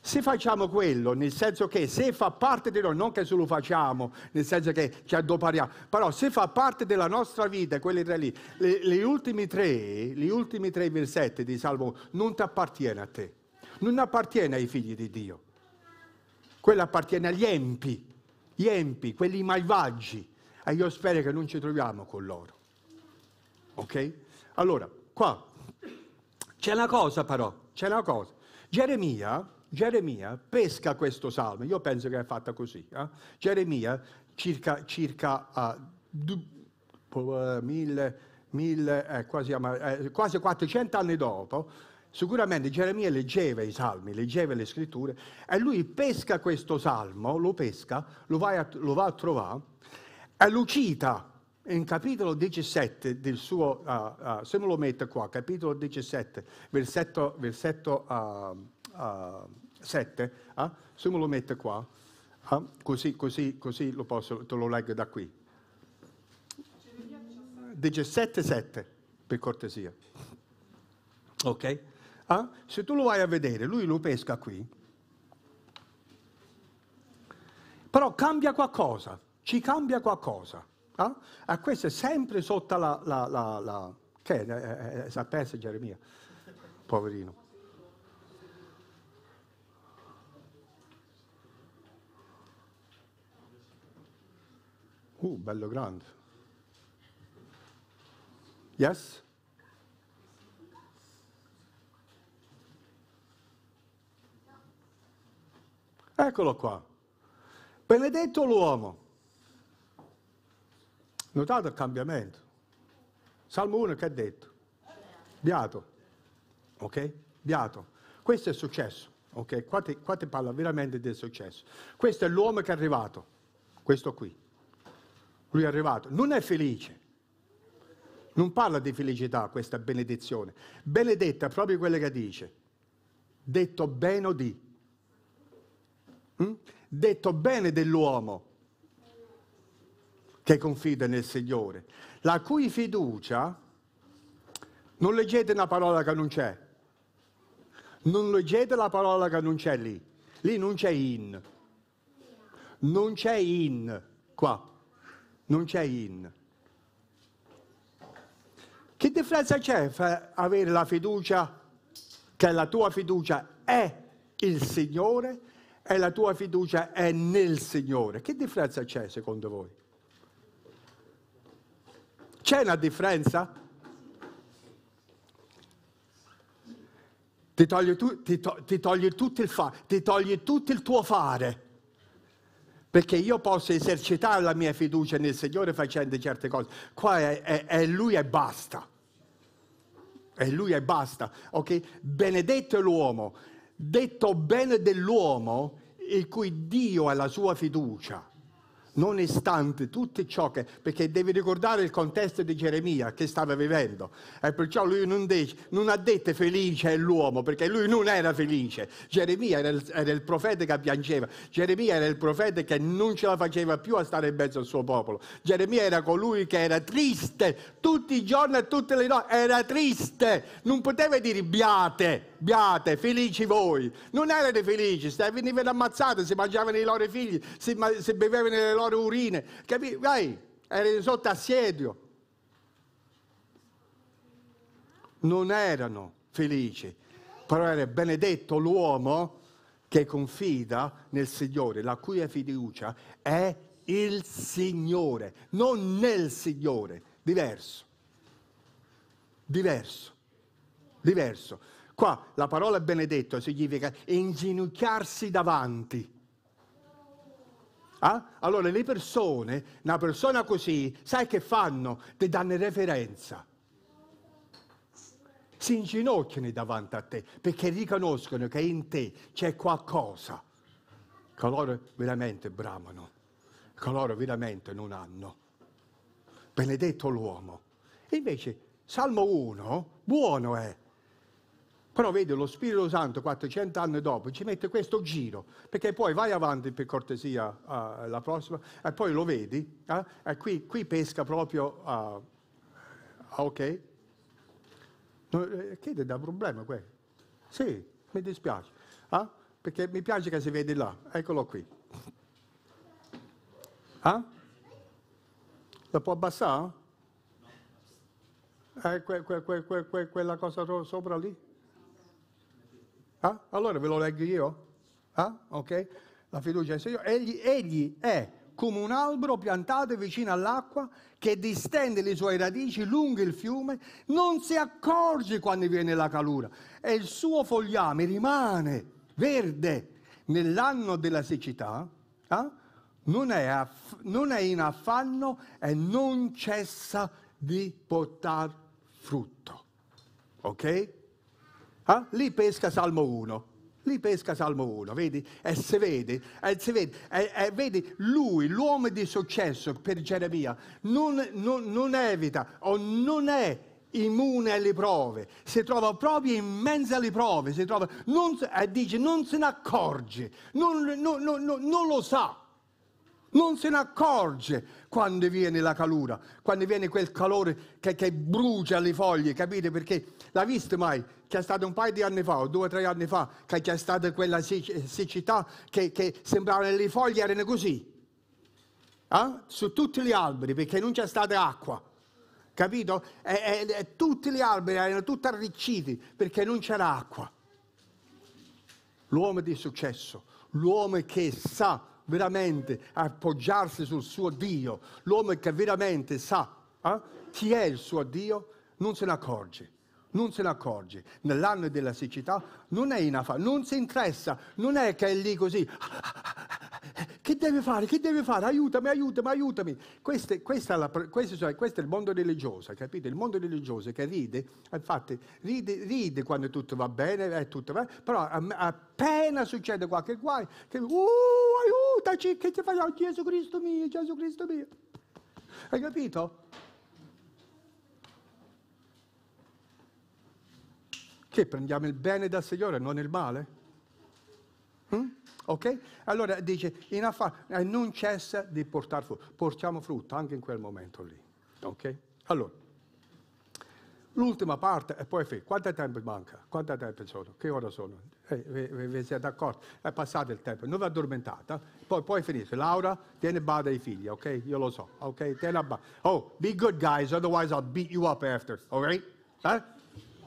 Se facciamo quello, nel senso che se fa parte di noi, non che se lo facciamo, nel senso che ci addopariamo, però se fa parte della nostra vita, quelli tre lì, gli ultimi tre, gli ultimi tre versetti di Salmo non ti appartiene a te, non appartiene ai figli di Dio. Quello appartiene agli empi, gli empi, quelli malvagi. E io spero che non ci troviamo con loro. Ok? Allora, qua c'è una cosa però, c'è una cosa. Geremia, Geremia pesca questo salmo, io penso che è fatta così. Eh? Geremia, circa, circa uh, du, uh, mille, mille, eh, quasi, eh, quasi 400 anni dopo, Sicuramente Geremia leggeva i salmi, leggeva le scritture e lui pesca questo salmo, lo pesca, lo, a, lo va a trovare e lo cita in capitolo 17 del suo, uh, uh, se me lo mette qua, capitolo 17, versetto, versetto uh, ah, 7, se me lo mette qua, così, così, così lo posso, te lo leggo da qui. 17, 7, per cortesia. Ok? Se tu lo vai a vedere, lui lo pesca qui, però cambia qualcosa, ci cambia qualcosa. Ah? A questo è sempre sotto la... la, la, la che è, è, sapesse Geremia, poverino. Uh, bello grande. Yes? Eccolo qua. Benedetto l'uomo Notate il cambiamento. Salmo 1 che ha detto? Beato, ok? Beato. Questo è successo, ok? Qua ti, qua ti parla veramente del successo. Questo è l'uomo che è arrivato, questo qui. Lui è arrivato, non è felice. Non parla di felicità questa benedizione. Benedetta è proprio quella che dice. Detto bene di. Mm? Detto bene dell'uomo che confida nel Signore, la cui fiducia, non leggete una parola che non c'è, non leggete la parola che non c'è lì, lì non c'è in, non c'è in, qua, non c'è in. Che differenza c'è fra avere la fiducia, che la tua fiducia è il Signore e la tua fiducia è nel Signore? Che differenza c'è secondo voi? C'è una differenza? Ti toglie, tu, ti, to, ti toglie, tutto il fa, ti toglie tutto il tuo fare. Perché io posso esercitare la mia fiducia nel Signore facendo certe cose. Qua è, è, è Lui e basta. È Lui e basta. Ok? Benedetto è l'uomo, detto bene dell'uomo, in cui Dio è la sua fiducia nonostante tutto ciò che, perché devi ricordare il contesto di Geremia che stava vivendo e perciò lui non, dice, non ha detto felice è l'uomo perché lui non era felice, Geremia era il, era il, profeta che piangeva, Geremia era il profeta che non ce la faceva più a stare in mezzo al suo popolo, Geremia era colui che era triste tutti i giorni e tutte le notti, era triste, non poteva dire biate, biate, felici voi, non erano felici, venivano ammazzati, si mangiavano i loro figli, si, si bevevano le loro loro urine. Capì? Vai, erano sotto assedio. Non erano felici, però era benedetto l'uomo che confida nel Signore, la cui fiducia è il Signore, non nel Signore, diverso. Diverso. Diverso. Qua la parola benedetto significa inginocchiarsi davanti. Eh? Allora le persone, una persona così, sai che fanno? Ti danno reverenza. Si inginocchiano davanti a te perché riconoscono che in te c'è qualcosa che loro veramente bramano, che loro veramente non hanno. Benedetto l'uomo. invece Salmo 1, buono è però vedo lo Spirito Santo 400 anni dopo ci mette questo giro, perché poi vai avanti per cortesia alla uh, prossima e poi lo vedi, eh? e qui, qui, pesca proprio... Uh, ok? No, eh, che ti dà problema questo? Sì, mi dispiace, eh? perché mi piace che si vede là, eccolo qui. Eh? La può abbassare? Eh, que, que, que, quella cosa sopra lì? Ah? Allora ve lo leggo io? Ah? Okay? La fiducia è Signore. Egli, egli è come un albero piantato vicino all'acqua che distende le sue radici lungo il fiume, non si accorge quando viene la calura e il suo fogliame rimane verde nell'anno della siccità. Eh? Non, è aff- non è in affanno e non cessa di portare frutto. Ok? Eh? Lì pesca Salmo 1. Lì pesca Salmo 1, vedi? E si vede, e si vede, e, e vedi lui, l'uomo di successo per Geremia, non, non, non evita o non è immune alle prove, si trova proprio in mezzo alle prove, si trova, non, eh, dice, non se ne accorge, non, non, non, lo sa, non se ne accorge quando viene la calura, quando viene quel calore che, che brucia le foglie, capite? Perché l'ha visto mai? Che è stato un paio di anni fa, o due o tre anni fa, che c'è stata quella siccità che, che sembrava le foglie erano così, eh? su tutti gli alberi, perché non c'è stata acqua capito? E, e, e, tutti gli alberi erano tutti arricchiti perché non c'era acqua. L'uomo di successo, l'uomo che sa veramente appoggiarsi sul suo Dio, l'uomo che veramente sa eh, chi è il suo Dio, non se ne accorge non se ne accorge. Nell'anno della siccità non è in affanno, non si interessa, non è che è lì così. Che deve fare? Che deve fare? Aiutami, aiutami, aiutami. Queste, questa, la, questo, cioè, questo, è il mondo religioso, capite? Il mondo religioso che ride, infatti ride, ride quando tutto va bene, eh, tutto va, però appena succede qualche guai, che uh, aiutaci, che ti fai? Oh, Gesù Cristo mio, Gesù Cristo mio. Hai capito? Che prendiamo il bene dal Signore, non il male? Mm? Ok? Allora dice, in affare, eh, non cessa di portare frutto. Portiamo frutto anche in quel momento lì. Ok? Allora, l'ultima parte e poi finita. Quanto tempo manca? Quanto tempo sono? Che ora sono? Eh, vi, vi siete d'accordo? È passato il tempo, non vi addormentate. Poi, poi finisce. Laura, tieni bada i figli, ok? Io lo so, ok? Tieni bada. Oh, be good guys, otherwise I'll beat you up after, ok? Eh?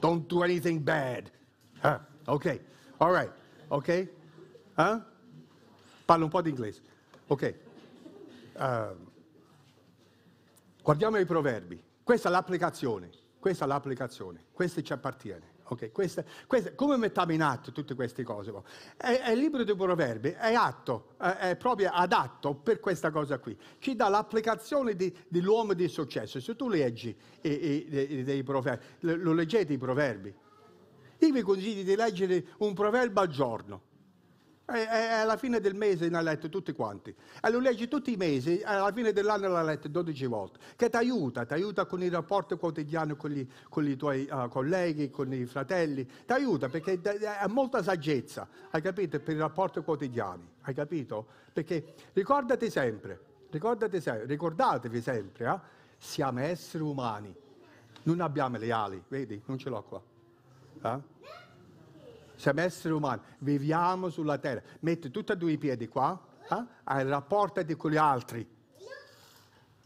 Don't do anything bad. Huh? Ok, all right, ok? Huh? Parlo un po' di inglese. Ok. Uh, guardiamo i proverbi. Questa è l'applicazione, questa è l'applicazione, questa ci appartiene. Okay, questa, questa, come mettiamo in atto tutte queste cose? È, è il libro dei proverbi, è atto, è, è, proprio adatto per questa cosa qui. Ci dà l'applicazione di, dell'uomo di successo. Se tu leggi e, e, dei proverbi, lo leggete i proverbi. Io vi consiglio di leggere un proverbio al giorno è alla fine del mese ne ha letto tutti quanti. E lo leggi tutti i mesi, alla fine dell'anno l'ha letto 12 volte. Che ti aiuta, ti aiuta con il rapporto quotidiano con, gli, con i tuoi uh, colleghi, con i fratelli. Ti aiuta perché ha molta saggezza, hai capito? Per i rapporti quotidiani, hai capito? Perché ricordati sempre, ricordati sempre ricordatevi sempre, eh? siamo esseri umani, non abbiamo le ali, vedi? Non ce l'ho qua. Eh? siamo esseri umani, viviamo sulla terra. Metti tutti e due i piedi qua, eh? hai rapportati con gli altri.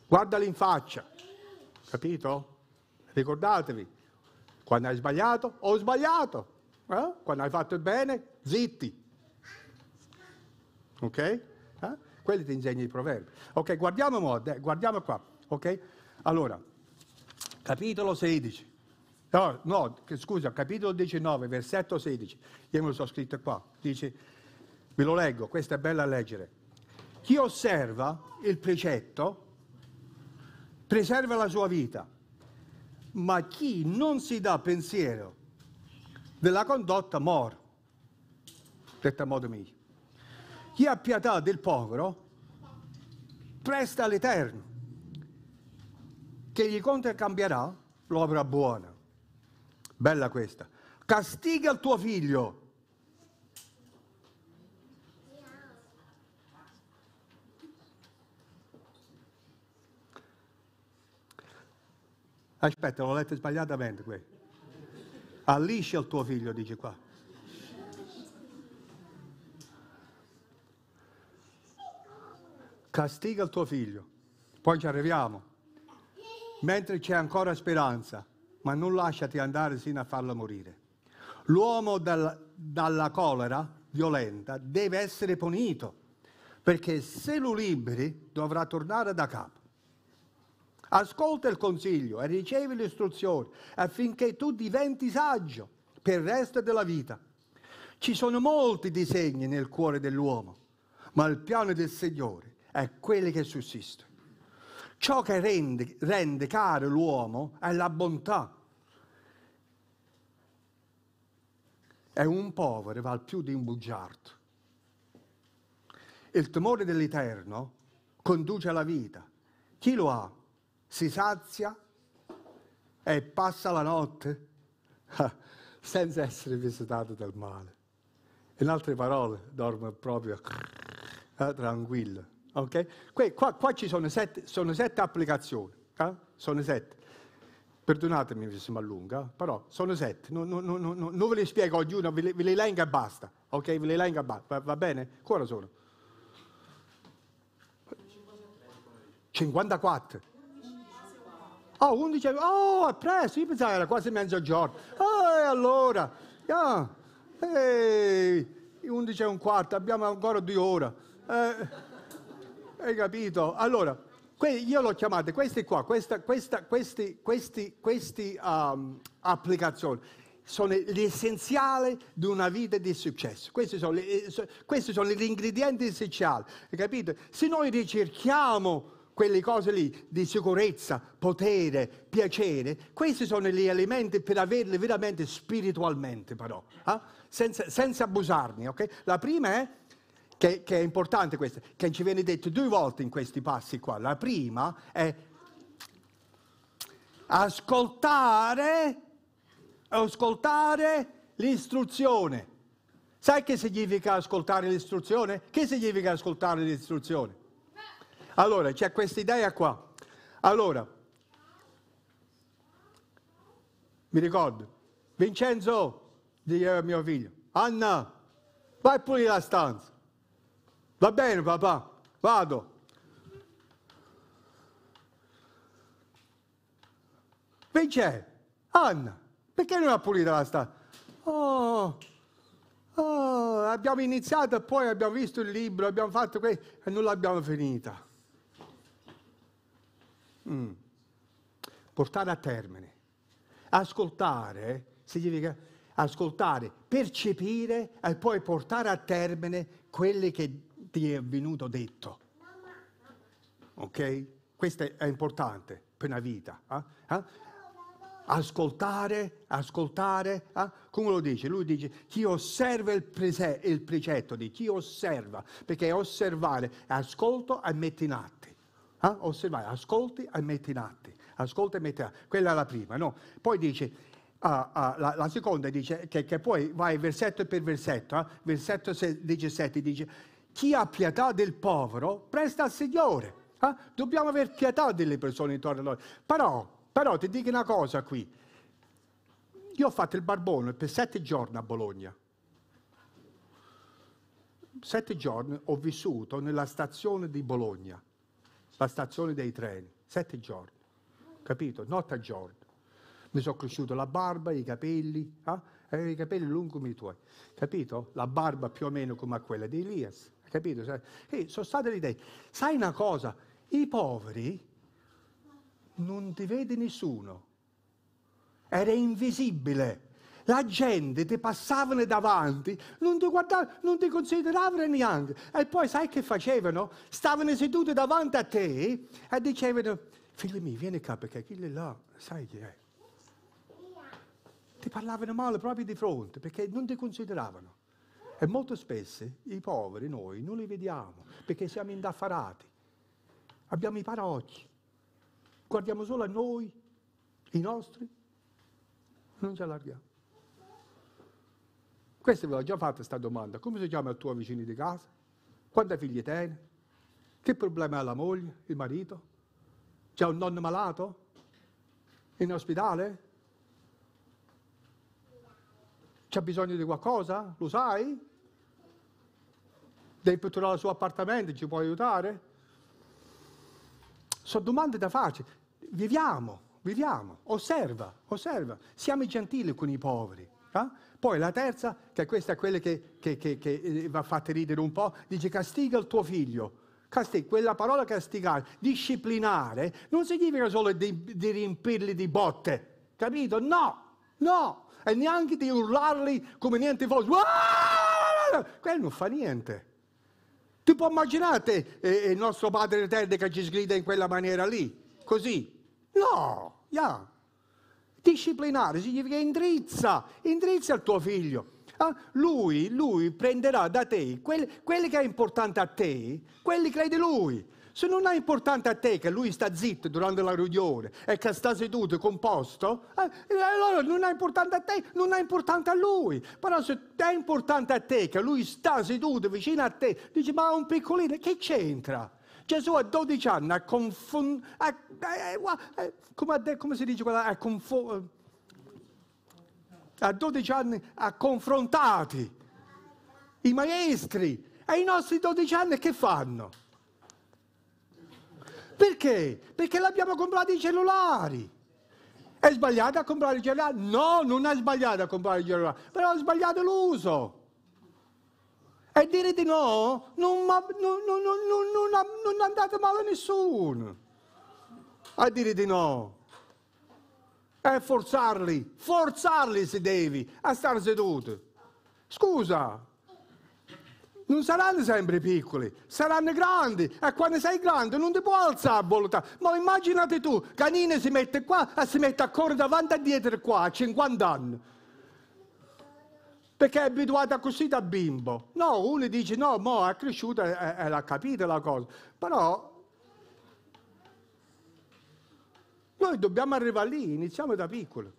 Guardali in faccia. Capito? Ricordatevi, quando hai sbagliato, ho sbagliato. Eh? Quando hai fatto il bene, zitti. Ok? Eh? Quelli ti insegna i proverbi. Ok, guardiamo, eh, guardiamo qua. Ok? Allora, capitolo 16. No, no, scusa, capitolo 19, versetto 16, io me lo so scritto qua, dice, ve lo leggo, questa è bella a leggere. Chi osserva il precetto preserva la sua vita, ma chi non si dà pensiero della condotta muore, detto a modo mio. Chi ha pietà del povero presta all'Eterno, che gli conta e cambierà l'opera buona. Bella questa. Castiga il tuo figlio. Aspetta, l'ho letta sbagliatamente qui. Alliscia il tuo figlio, dice qua. Castiga il tuo figlio. Poi ci arriviamo. Mentre c'è ancora speranza ma non lasciati andare sino a farla morire. L'uomo dal, dalla colera violenta deve essere punito, perché se lo liberi dovrà tornare da capo. Ascolta il consiglio e ricevi l'istruzione affinché tu diventi saggio per il resto della vita. Ci sono molti disegni nel cuore dell'uomo, ma il piano del Signore è quello che sussiste. Ciò che rende, rende caro l'uomo è la bontà. E un povero vale più di un bugiardo. Il timore dell'Eterno conduce alla vita. Chi lo ha si sazia e passa la notte <laughs> senza essere visitato dal male. In altre parole, dorme proprio eh, tranquillo. Okay? Qua, qua, ci sono sette, sono sette applicazioni, eh? sono sette. Perdonatemi se mi allunga, però sono sette. Non, non, non, non, ve le spiego ognuno, ve le, ve elenco e basta. Ok, ve le elenco e basta. Va, va bene? Quale sono? 54. Oh, 11. Oh, è presto. Io pensavo era quasi mezzogiorno. Oh, eh, e allora? Yeah. Ehi, 11 e un quarto, abbiamo ancora due ore. Eh. Hai capito? Allora, io l'ho chiamata, questi qua, questa, questa, questi, questi, questi um, applicazioni sono l'essenziale di una vita di successo. Questi sono, le, eh, questi sono gli ingredienti essenziali, hai capito? Se noi ricerchiamo quelle cose lì di sicurezza, potere, piacere, questi sono gli elementi per averli veramente spiritualmente però, eh? senza, senza abusarne, ok? La prima è che, che è importante questo, che ci viene detto due volte in questi passi qua. La prima è ascoltare, ascoltare l'istruzione. Sai che significa ascoltare l'istruzione? Che significa ascoltare l'istruzione? Allora, c'è questa idea qua. Allora, mi ricordo, Vincenzo, di eh, mio figlio, Anna, vai pulire la stanza. Va bene papà, vado. Vince, Anna, perché non ha pulito la strada? Oh, oh, abbiamo iniziato e poi abbiamo visto il libro, abbiamo fatto questo e non l'abbiamo finita. Mm. Portare a termine. Ascoltare eh, significa ascoltare, percepire e poi portare a termine quelle che ti è venuto detto. Ok? Questo è importante per una vita. Eh? Eh? Ascoltare, ascoltare, eh? come lo dice? Lui dice chi osserva il, prese- il precetto di chi osserva, perché osservare è ascolto e metti in atti. Eh? Osservare, ascolti e metti in atti. Ascolta e metti in atti. Quella è la prima, no? Poi dice Ah, ah, la, la, seconda dice che, che, poi vai versetto per versetto, eh? versetto 17 dice chi ha pietà del povero presta al Signore. Eh? Dobbiamo avere pietà delle persone intorno a noi. Però, però ti dico una cosa qui. Io ho fatto il barbone per sette giorni a Bologna. Sette giorni ho vissuto nella stazione di Bologna, la stazione dei treni. Sette giorni, capito? Notte a giorno. Mi sono cresciuto la barba, i capelli, eh? eh? i capelli lunghi come i tuoi, capito? La barba più o meno come quella di Elias capito? Hey, sono state le idee. Sai una cosa, i poveri non ti vede nessuno. Era invisibile. La gente ti passavano davanti, non ti guardavano, non ti consideravano neanche. E poi sai che facevano? Stavano seduti davanti a te e dicevano, figlio mio, vieni qua perché quello là, sai chi è? Ti parlavano male proprio di fronte perché non ti consideravano. E molto spesso i poveri noi non li vediamo perché siamo indaffarati. Abbiamo i paraocchi. Guardiamo solo a noi, i nostri, non ci allarghiamo. Questo ve l'ho già fatta questa domanda. Come si chiama il tuo vicino di casa? Quante figlie tiene? Che problema ha la moglie, il marito? C'è un nonno malato? In ospedale? C'è bisogno di qualcosa? Lo sai? Devi petturare il suo appartamento, ci puoi aiutare? Sono domande da farci. Viviamo, viviamo, osserva, osserva. Siamo gentili con i poveri. Eh? Poi la terza, che è questa è quella che, che, che, che eh, va fatta ridere un po', dice castiga il tuo figlio. Castig- quella parola castigare, disciplinare, non significa solo di, di riempirli di botte, capito? No, no, e neanche di urlarli come niente voi. Quello non fa niente. Tipo immaginate eh, eh, il nostro Padre Eterno che ci sgrida in quella maniera lì, così. No, yeah. disciplinare significa indrizza, indrizza il tuo figlio. Ah, lui, lui prenderà da te quelli che è importante a te, quelli credi lui. Se non è importante a te che lui sta zitto durante la riunione e che sta seduto composto, eh, allora non è importante a te, non è importante a lui. Però se è importante a te che lui sta seduto vicino a te, dici ma è un piccolino, che c'entra? Gesù a 12 anni ha confonso, come, come, si dice quella, ha confonso, a 12 anni ha confrontati i maestri e i nostri 12 anni che fanno? Perché? Perché l'abbiamo comprato i cellulari. È sbagliato a comprare i cellulari? No, non è sbagliato a comprare i cellulari, però è sbagliato l'uso. E dire di no non, non, non, non andate male a nessuno. A dire di no è forzarli, forzarli se devi, a stare seduti. Scusa, non saranno sempre piccoli, saranno grandi e quando sei grande non ti puoi alzare a volontà. Ma immaginate tu, Canine si mette qua e si mette a correre davanti e dietro qua a 50 anni. Perché è abituata così da bimbo. No, uno dice no, mo è cresciuta e l'ha capita la cosa. Però noi dobbiamo arrivare lì, iniziamo da piccolo.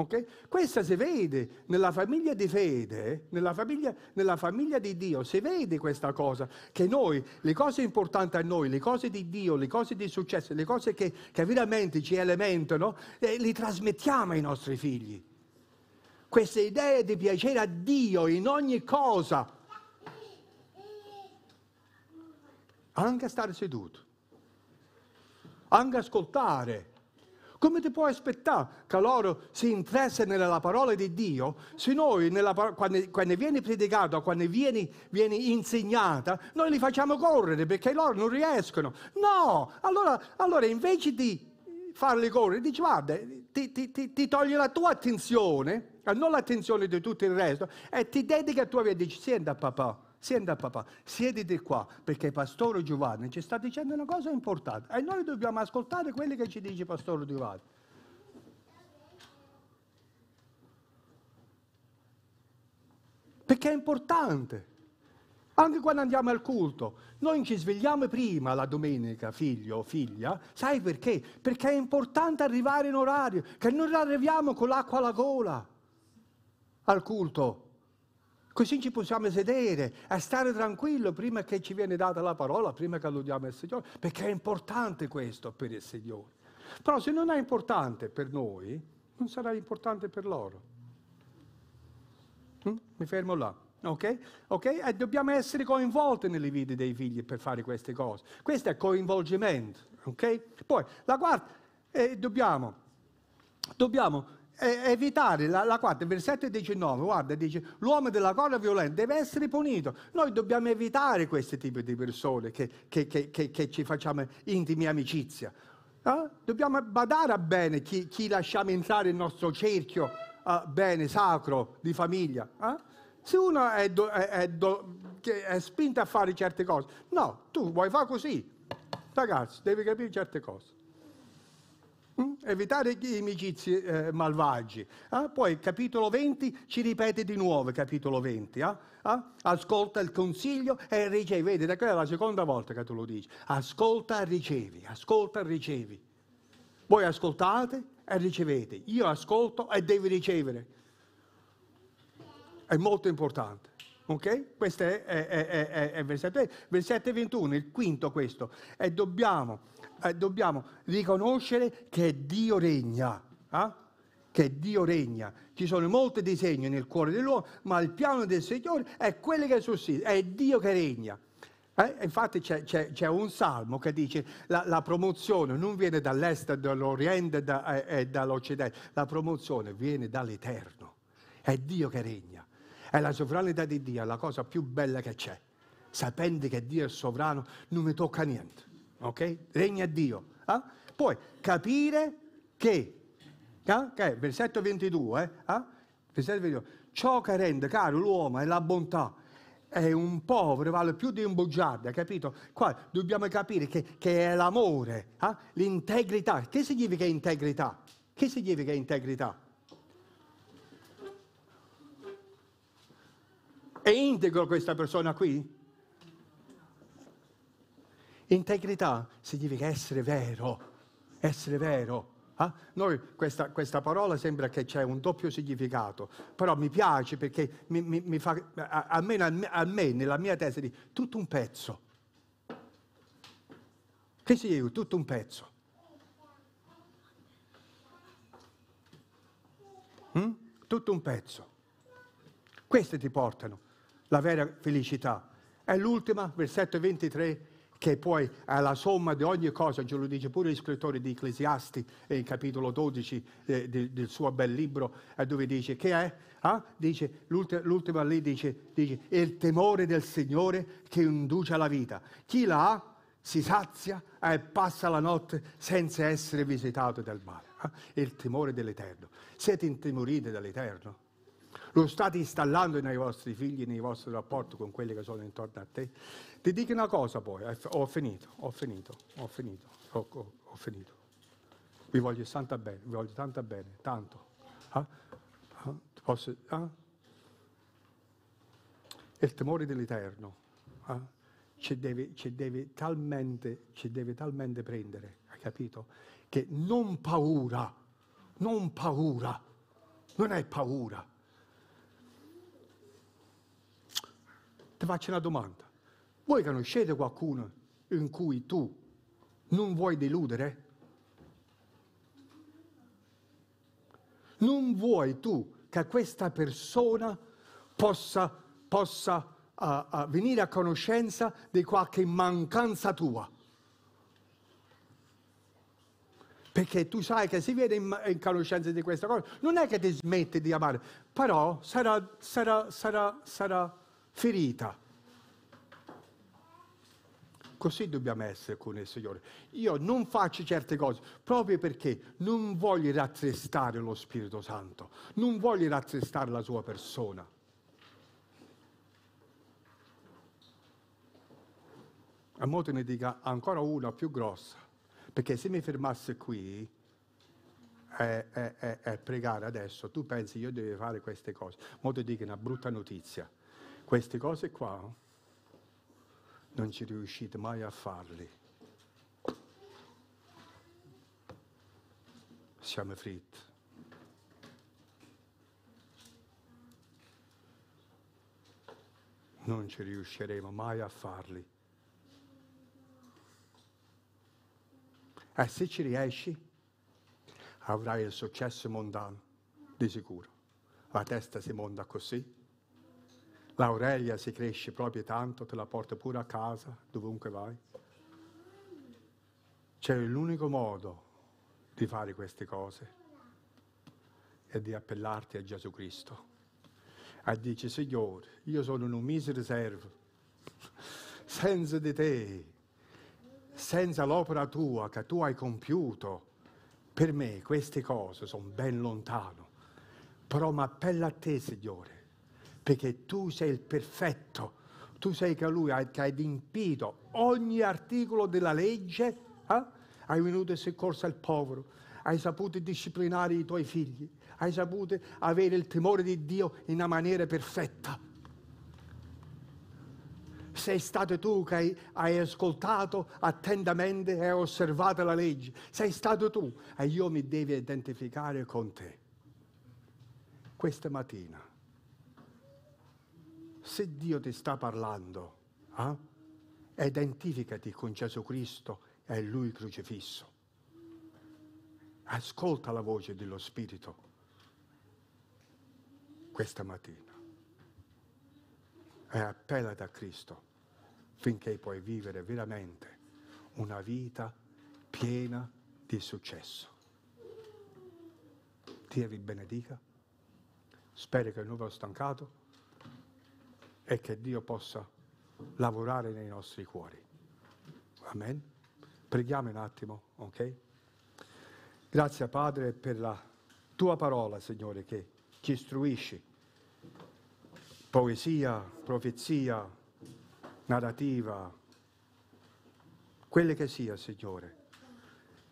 Okay? Questa si vede nella famiglia di fede, eh? nella famiglia, nella famiglia, di Dio, si vede questa cosa, che noi, le cose importanti a noi, le cose di Dio, le cose di successo, le cose che, che veramente ci elementano, eh, le trasmettiamo ai nostri figli. Questa idea di piacere a Dio in ogni cosa, anche a stare seduto, anche ascoltare come ti puoi aspettare che loro si interessino nella parola di Dio se noi, parola, quando, quando, viene predicata, quando viene, viene, insegnata, noi li facciamo correre perché loro non riescono? No! Allora, allora invece di farli correre, dici guarda, ti, ti, ti, ti toglie la tua attenzione, non l'attenzione di tutto il resto, e ti dedica a tua vita, dici senta papà, Senti a papà, siediti qua perché Pastore Giovanni ci sta dicendo una cosa importante e noi dobbiamo ascoltare quello che ci dice Pastore Giovanni. Perché è importante. Anche quando andiamo al culto, noi ci svegliamo prima la domenica, figlio o figlia, sai perché? Perché è importante arrivare in orario, che non arriviamo con l'acqua alla gola al culto. Così ci possiamo sedere a stare tranquillo prima che ci viene data la parola, prima che alludiamo al Signore, perché è importante questo per il Signore. Però se non è importante per noi, non sarà importante per loro. Mm? Mi fermo là. Okay? Okay? E dobbiamo essere coinvolti nelle vite dei figli per fare queste cose. Questo è coinvolgimento. Okay? Poi, la quarta, eh, dobbiamo, dobbiamo evitare la, la 4, versetto 19, guarda, dice l'uomo della corda violenta deve essere punito. Noi dobbiamo evitare questi tipi di persone che, che, che, che ci facciamo intimi amicizia. Eh? Dobbiamo badare bene chi, chi, lasciamo entrare il nostro cerchio eh, bene, sacro, di famiglia. Eh? Se uno è, do, è, è, do, è, spinto a fare certe cose, no, tu vuoi fare così. Ragazzi, devi capire certe cose. Mm? evitare inimicizie eh, malvagi. Eh? Poi capitolo 20 ci ripete di nuovo, capitolo 20, eh? eh? ascolta il consiglio e ricevi, vedi, da quella è la seconda volta che tu lo dici, ascolta e ricevi, ascolta e ricevi. Voi ascoltate e ricevete, io ascolto e devi ricevere. È molto importante. Ok? Questo è, è, è, è versetto, versetto 21, il quinto questo. E dobbiamo, eh, dobbiamo riconoscere che Dio regna. Eh? Che Dio regna. Ci sono molti disegni nel cuore dell'uomo, ma il piano del Signore è quello che sussiste, è Dio che regna. Eh, infatti c'è, c'è, c'è, un salmo che dice la, la promozione non viene dall'est, dall'oriente da, e eh, eh, dall'occidente, la promozione viene dall'Eterno, è Dio che regna è la sovranità di Dio, la cosa più bella che c'è. Sapendo che Dio è sovrano, non mi tocca niente. Ok? Regna Dio. Eh? Poi capire che, ah? eh? che ah? versetto 22, eh? versetto 22, ciò che rende caro l'uomo è la bontà. È un povero, vale più di un bugiardo, capito? Qua dobbiamo capire che, che è l'amore, l'integrità. Che significa integrità? Che significa integrità? È integro questa persona qui? Integrità significa essere vero, essere vero. Eh? Noi questa, questa, parola sembra che c'è un doppio significato, però mi piace perché mi, mi, mi fa, almeno a, me, a, me, nella mia tesi, di tutto un pezzo. Che significa tutto un pezzo? Mm? Tutto un pezzo. Queste ti portano la vera felicità. È l'ultima, versetto 23, che poi è la somma di ogni cosa, ce lo dice pure il scrittore di Ecclesiasti, in capitolo 12 eh, del, del suo bel libro, eh, dove dice che è, eh? dice, l'ultima, l'ultima lì dice, dice, il temore del Signore che induce alla vita. Chi la ha si sazia e passa la notte senza essere visitato dal male. Ah, il timore dell'Eterno. Siete intimoriti dall'Eterno? lo state installando nei vostri figli, nei vostri rapporti con quelli che sono intorno a te. Ti dico una cosa poi, eh, ho finito, ho finito, ho finito, ho, ho, ho finito. Vi voglio tanto bene, vi voglio tanto bene, tanto. Ah? Ah? Posso, ah? Il timore dell'Eterno ah, ci deve, ci, deve talmente, ci deve talmente prendere, hai capito? Che non paura, non paura, non è paura, ti faccio una domanda. Voi conoscete qualcuno in cui tu non vuoi deludere? Non vuoi tu che questa persona possa, possa uh, uh, venire a conoscenza di qualche mancanza tua? perché tu sai che si viene in, in, conoscenza di questa cosa, non è che ti smetti di amare, però sarà, sarà, sarà, sarà ferita. Così dobbiamo essere con il Signore. Io non faccio certe cose proprio perché non voglio rattristare lo Spirito Santo, non voglio rattristare la sua persona. A mo' ne dica ancora una più grossa, perché se mi fermasse qui e è, è, è pregare adesso, tu pensi io devo fare queste cose, mo' ti dico una brutta notizia queste cose qua non ci riuscite mai a farle. Siamo fritti. Non ci riusciremo mai a farli. E se ci riesci, avrai il successo mondano, di sicuro. La testa si monta così L'Aurelia si cresce proprio tanto, te la porta pure a casa, dovunque vai. C'è l'unico modo di fare queste cose e di appellarti a Gesù Cristo. E dice, Signore, io sono un misero servo, senza di te, senza l'opera tua che tu hai compiuto, per me queste cose sono ben lontano, però mi appella a te, Signore, perché tu sei il perfetto, tu sei colui che hai adempito ogni articolo della legge, eh? hai venuto in soccorso al povero, hai saputo disciplinare i tuoi figli, hai saputo avere il timore di Dio in una maniera perfetta. Sei stato tu che hai, hai ascoltato attentamente e hai osservato la legge. Sei stato tu e io mi devo identificare con te. Questa mattina se Dio ti sta parlando, eh, identificati con Gesù Cristo e Lui crocifisso. Ascolta la voce dello Spirito questa mattina e appellati a Cristo finché puoi vivere veramente una vita piena di successo. Dio vi benedica. Spero che non vi ho stancato e che Dio possa lavorare nei nostri cuori. Amen. Preghiamo un attimo, ok? Grazie Padre per la tua parola, Signore, che ci istruisci. Poesia, profezia, narrativa, quelle che sia, Signore.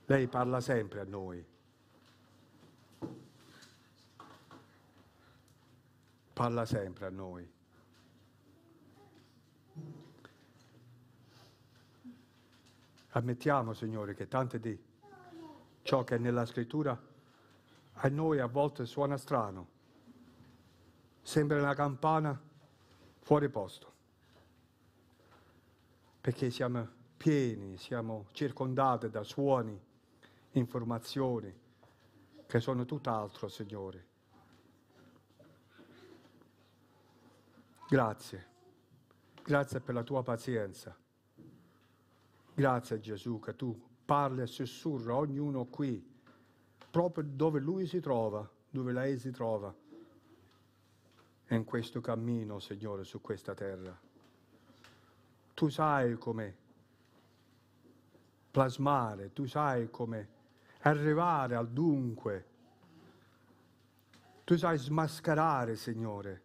Lei parla sempre a noi. Parla sempre a noi. Ammettiamo, Signore, che tante di ciò che è nella scrittura a noi a volte suona strano, sembra una campana fuori posto, perché siamo pieni, siamo circondati da suoni, informazioni che sono tutt'altro, Signore. Grazie, grazie per la tua pazienza. Grazie a Gesù che tu parli e sussurra a ognuno qui, proprio dove lui si trova, dove lei si trova, e in questo cammino, Signore, su questa terra. Tu sai come plasmare, tu sai come arrivare al dunque, tu sai smascherare, Signore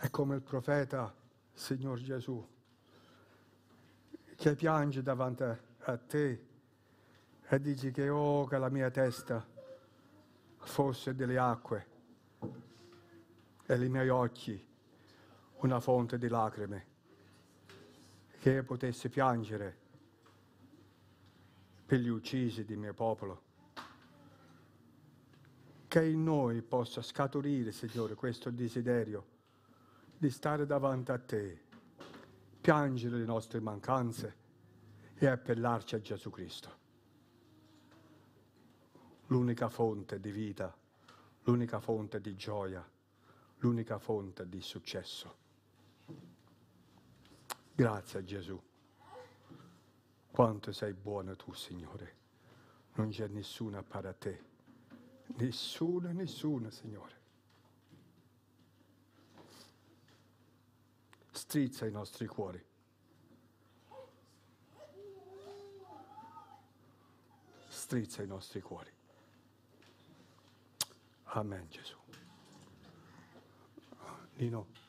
È come il profeta, Signor Gesù, che piange davanti a te e dici che oh, che la mia testa fosse delle acque e i miei occhi una fonte di lacrime, che io potessi piangere per gli uccisi di mio popolo. Che in noi possa scaturire, Signore, questo desiderio di stare davanti a te, piangere le nostre mancanze e appellarci a Gesù Cristo, l'unica fonte di vita, l'unica fonte di gioia, l'unica fonte di successo. Grazie a Gesù. Quanto sei buono tu, Signore. Non c'è nessuno a a te. Nessuno, nessuno, Signore. strizza i nostri cuori. Strizza i nostri cuori. Amen Gesù. Nino.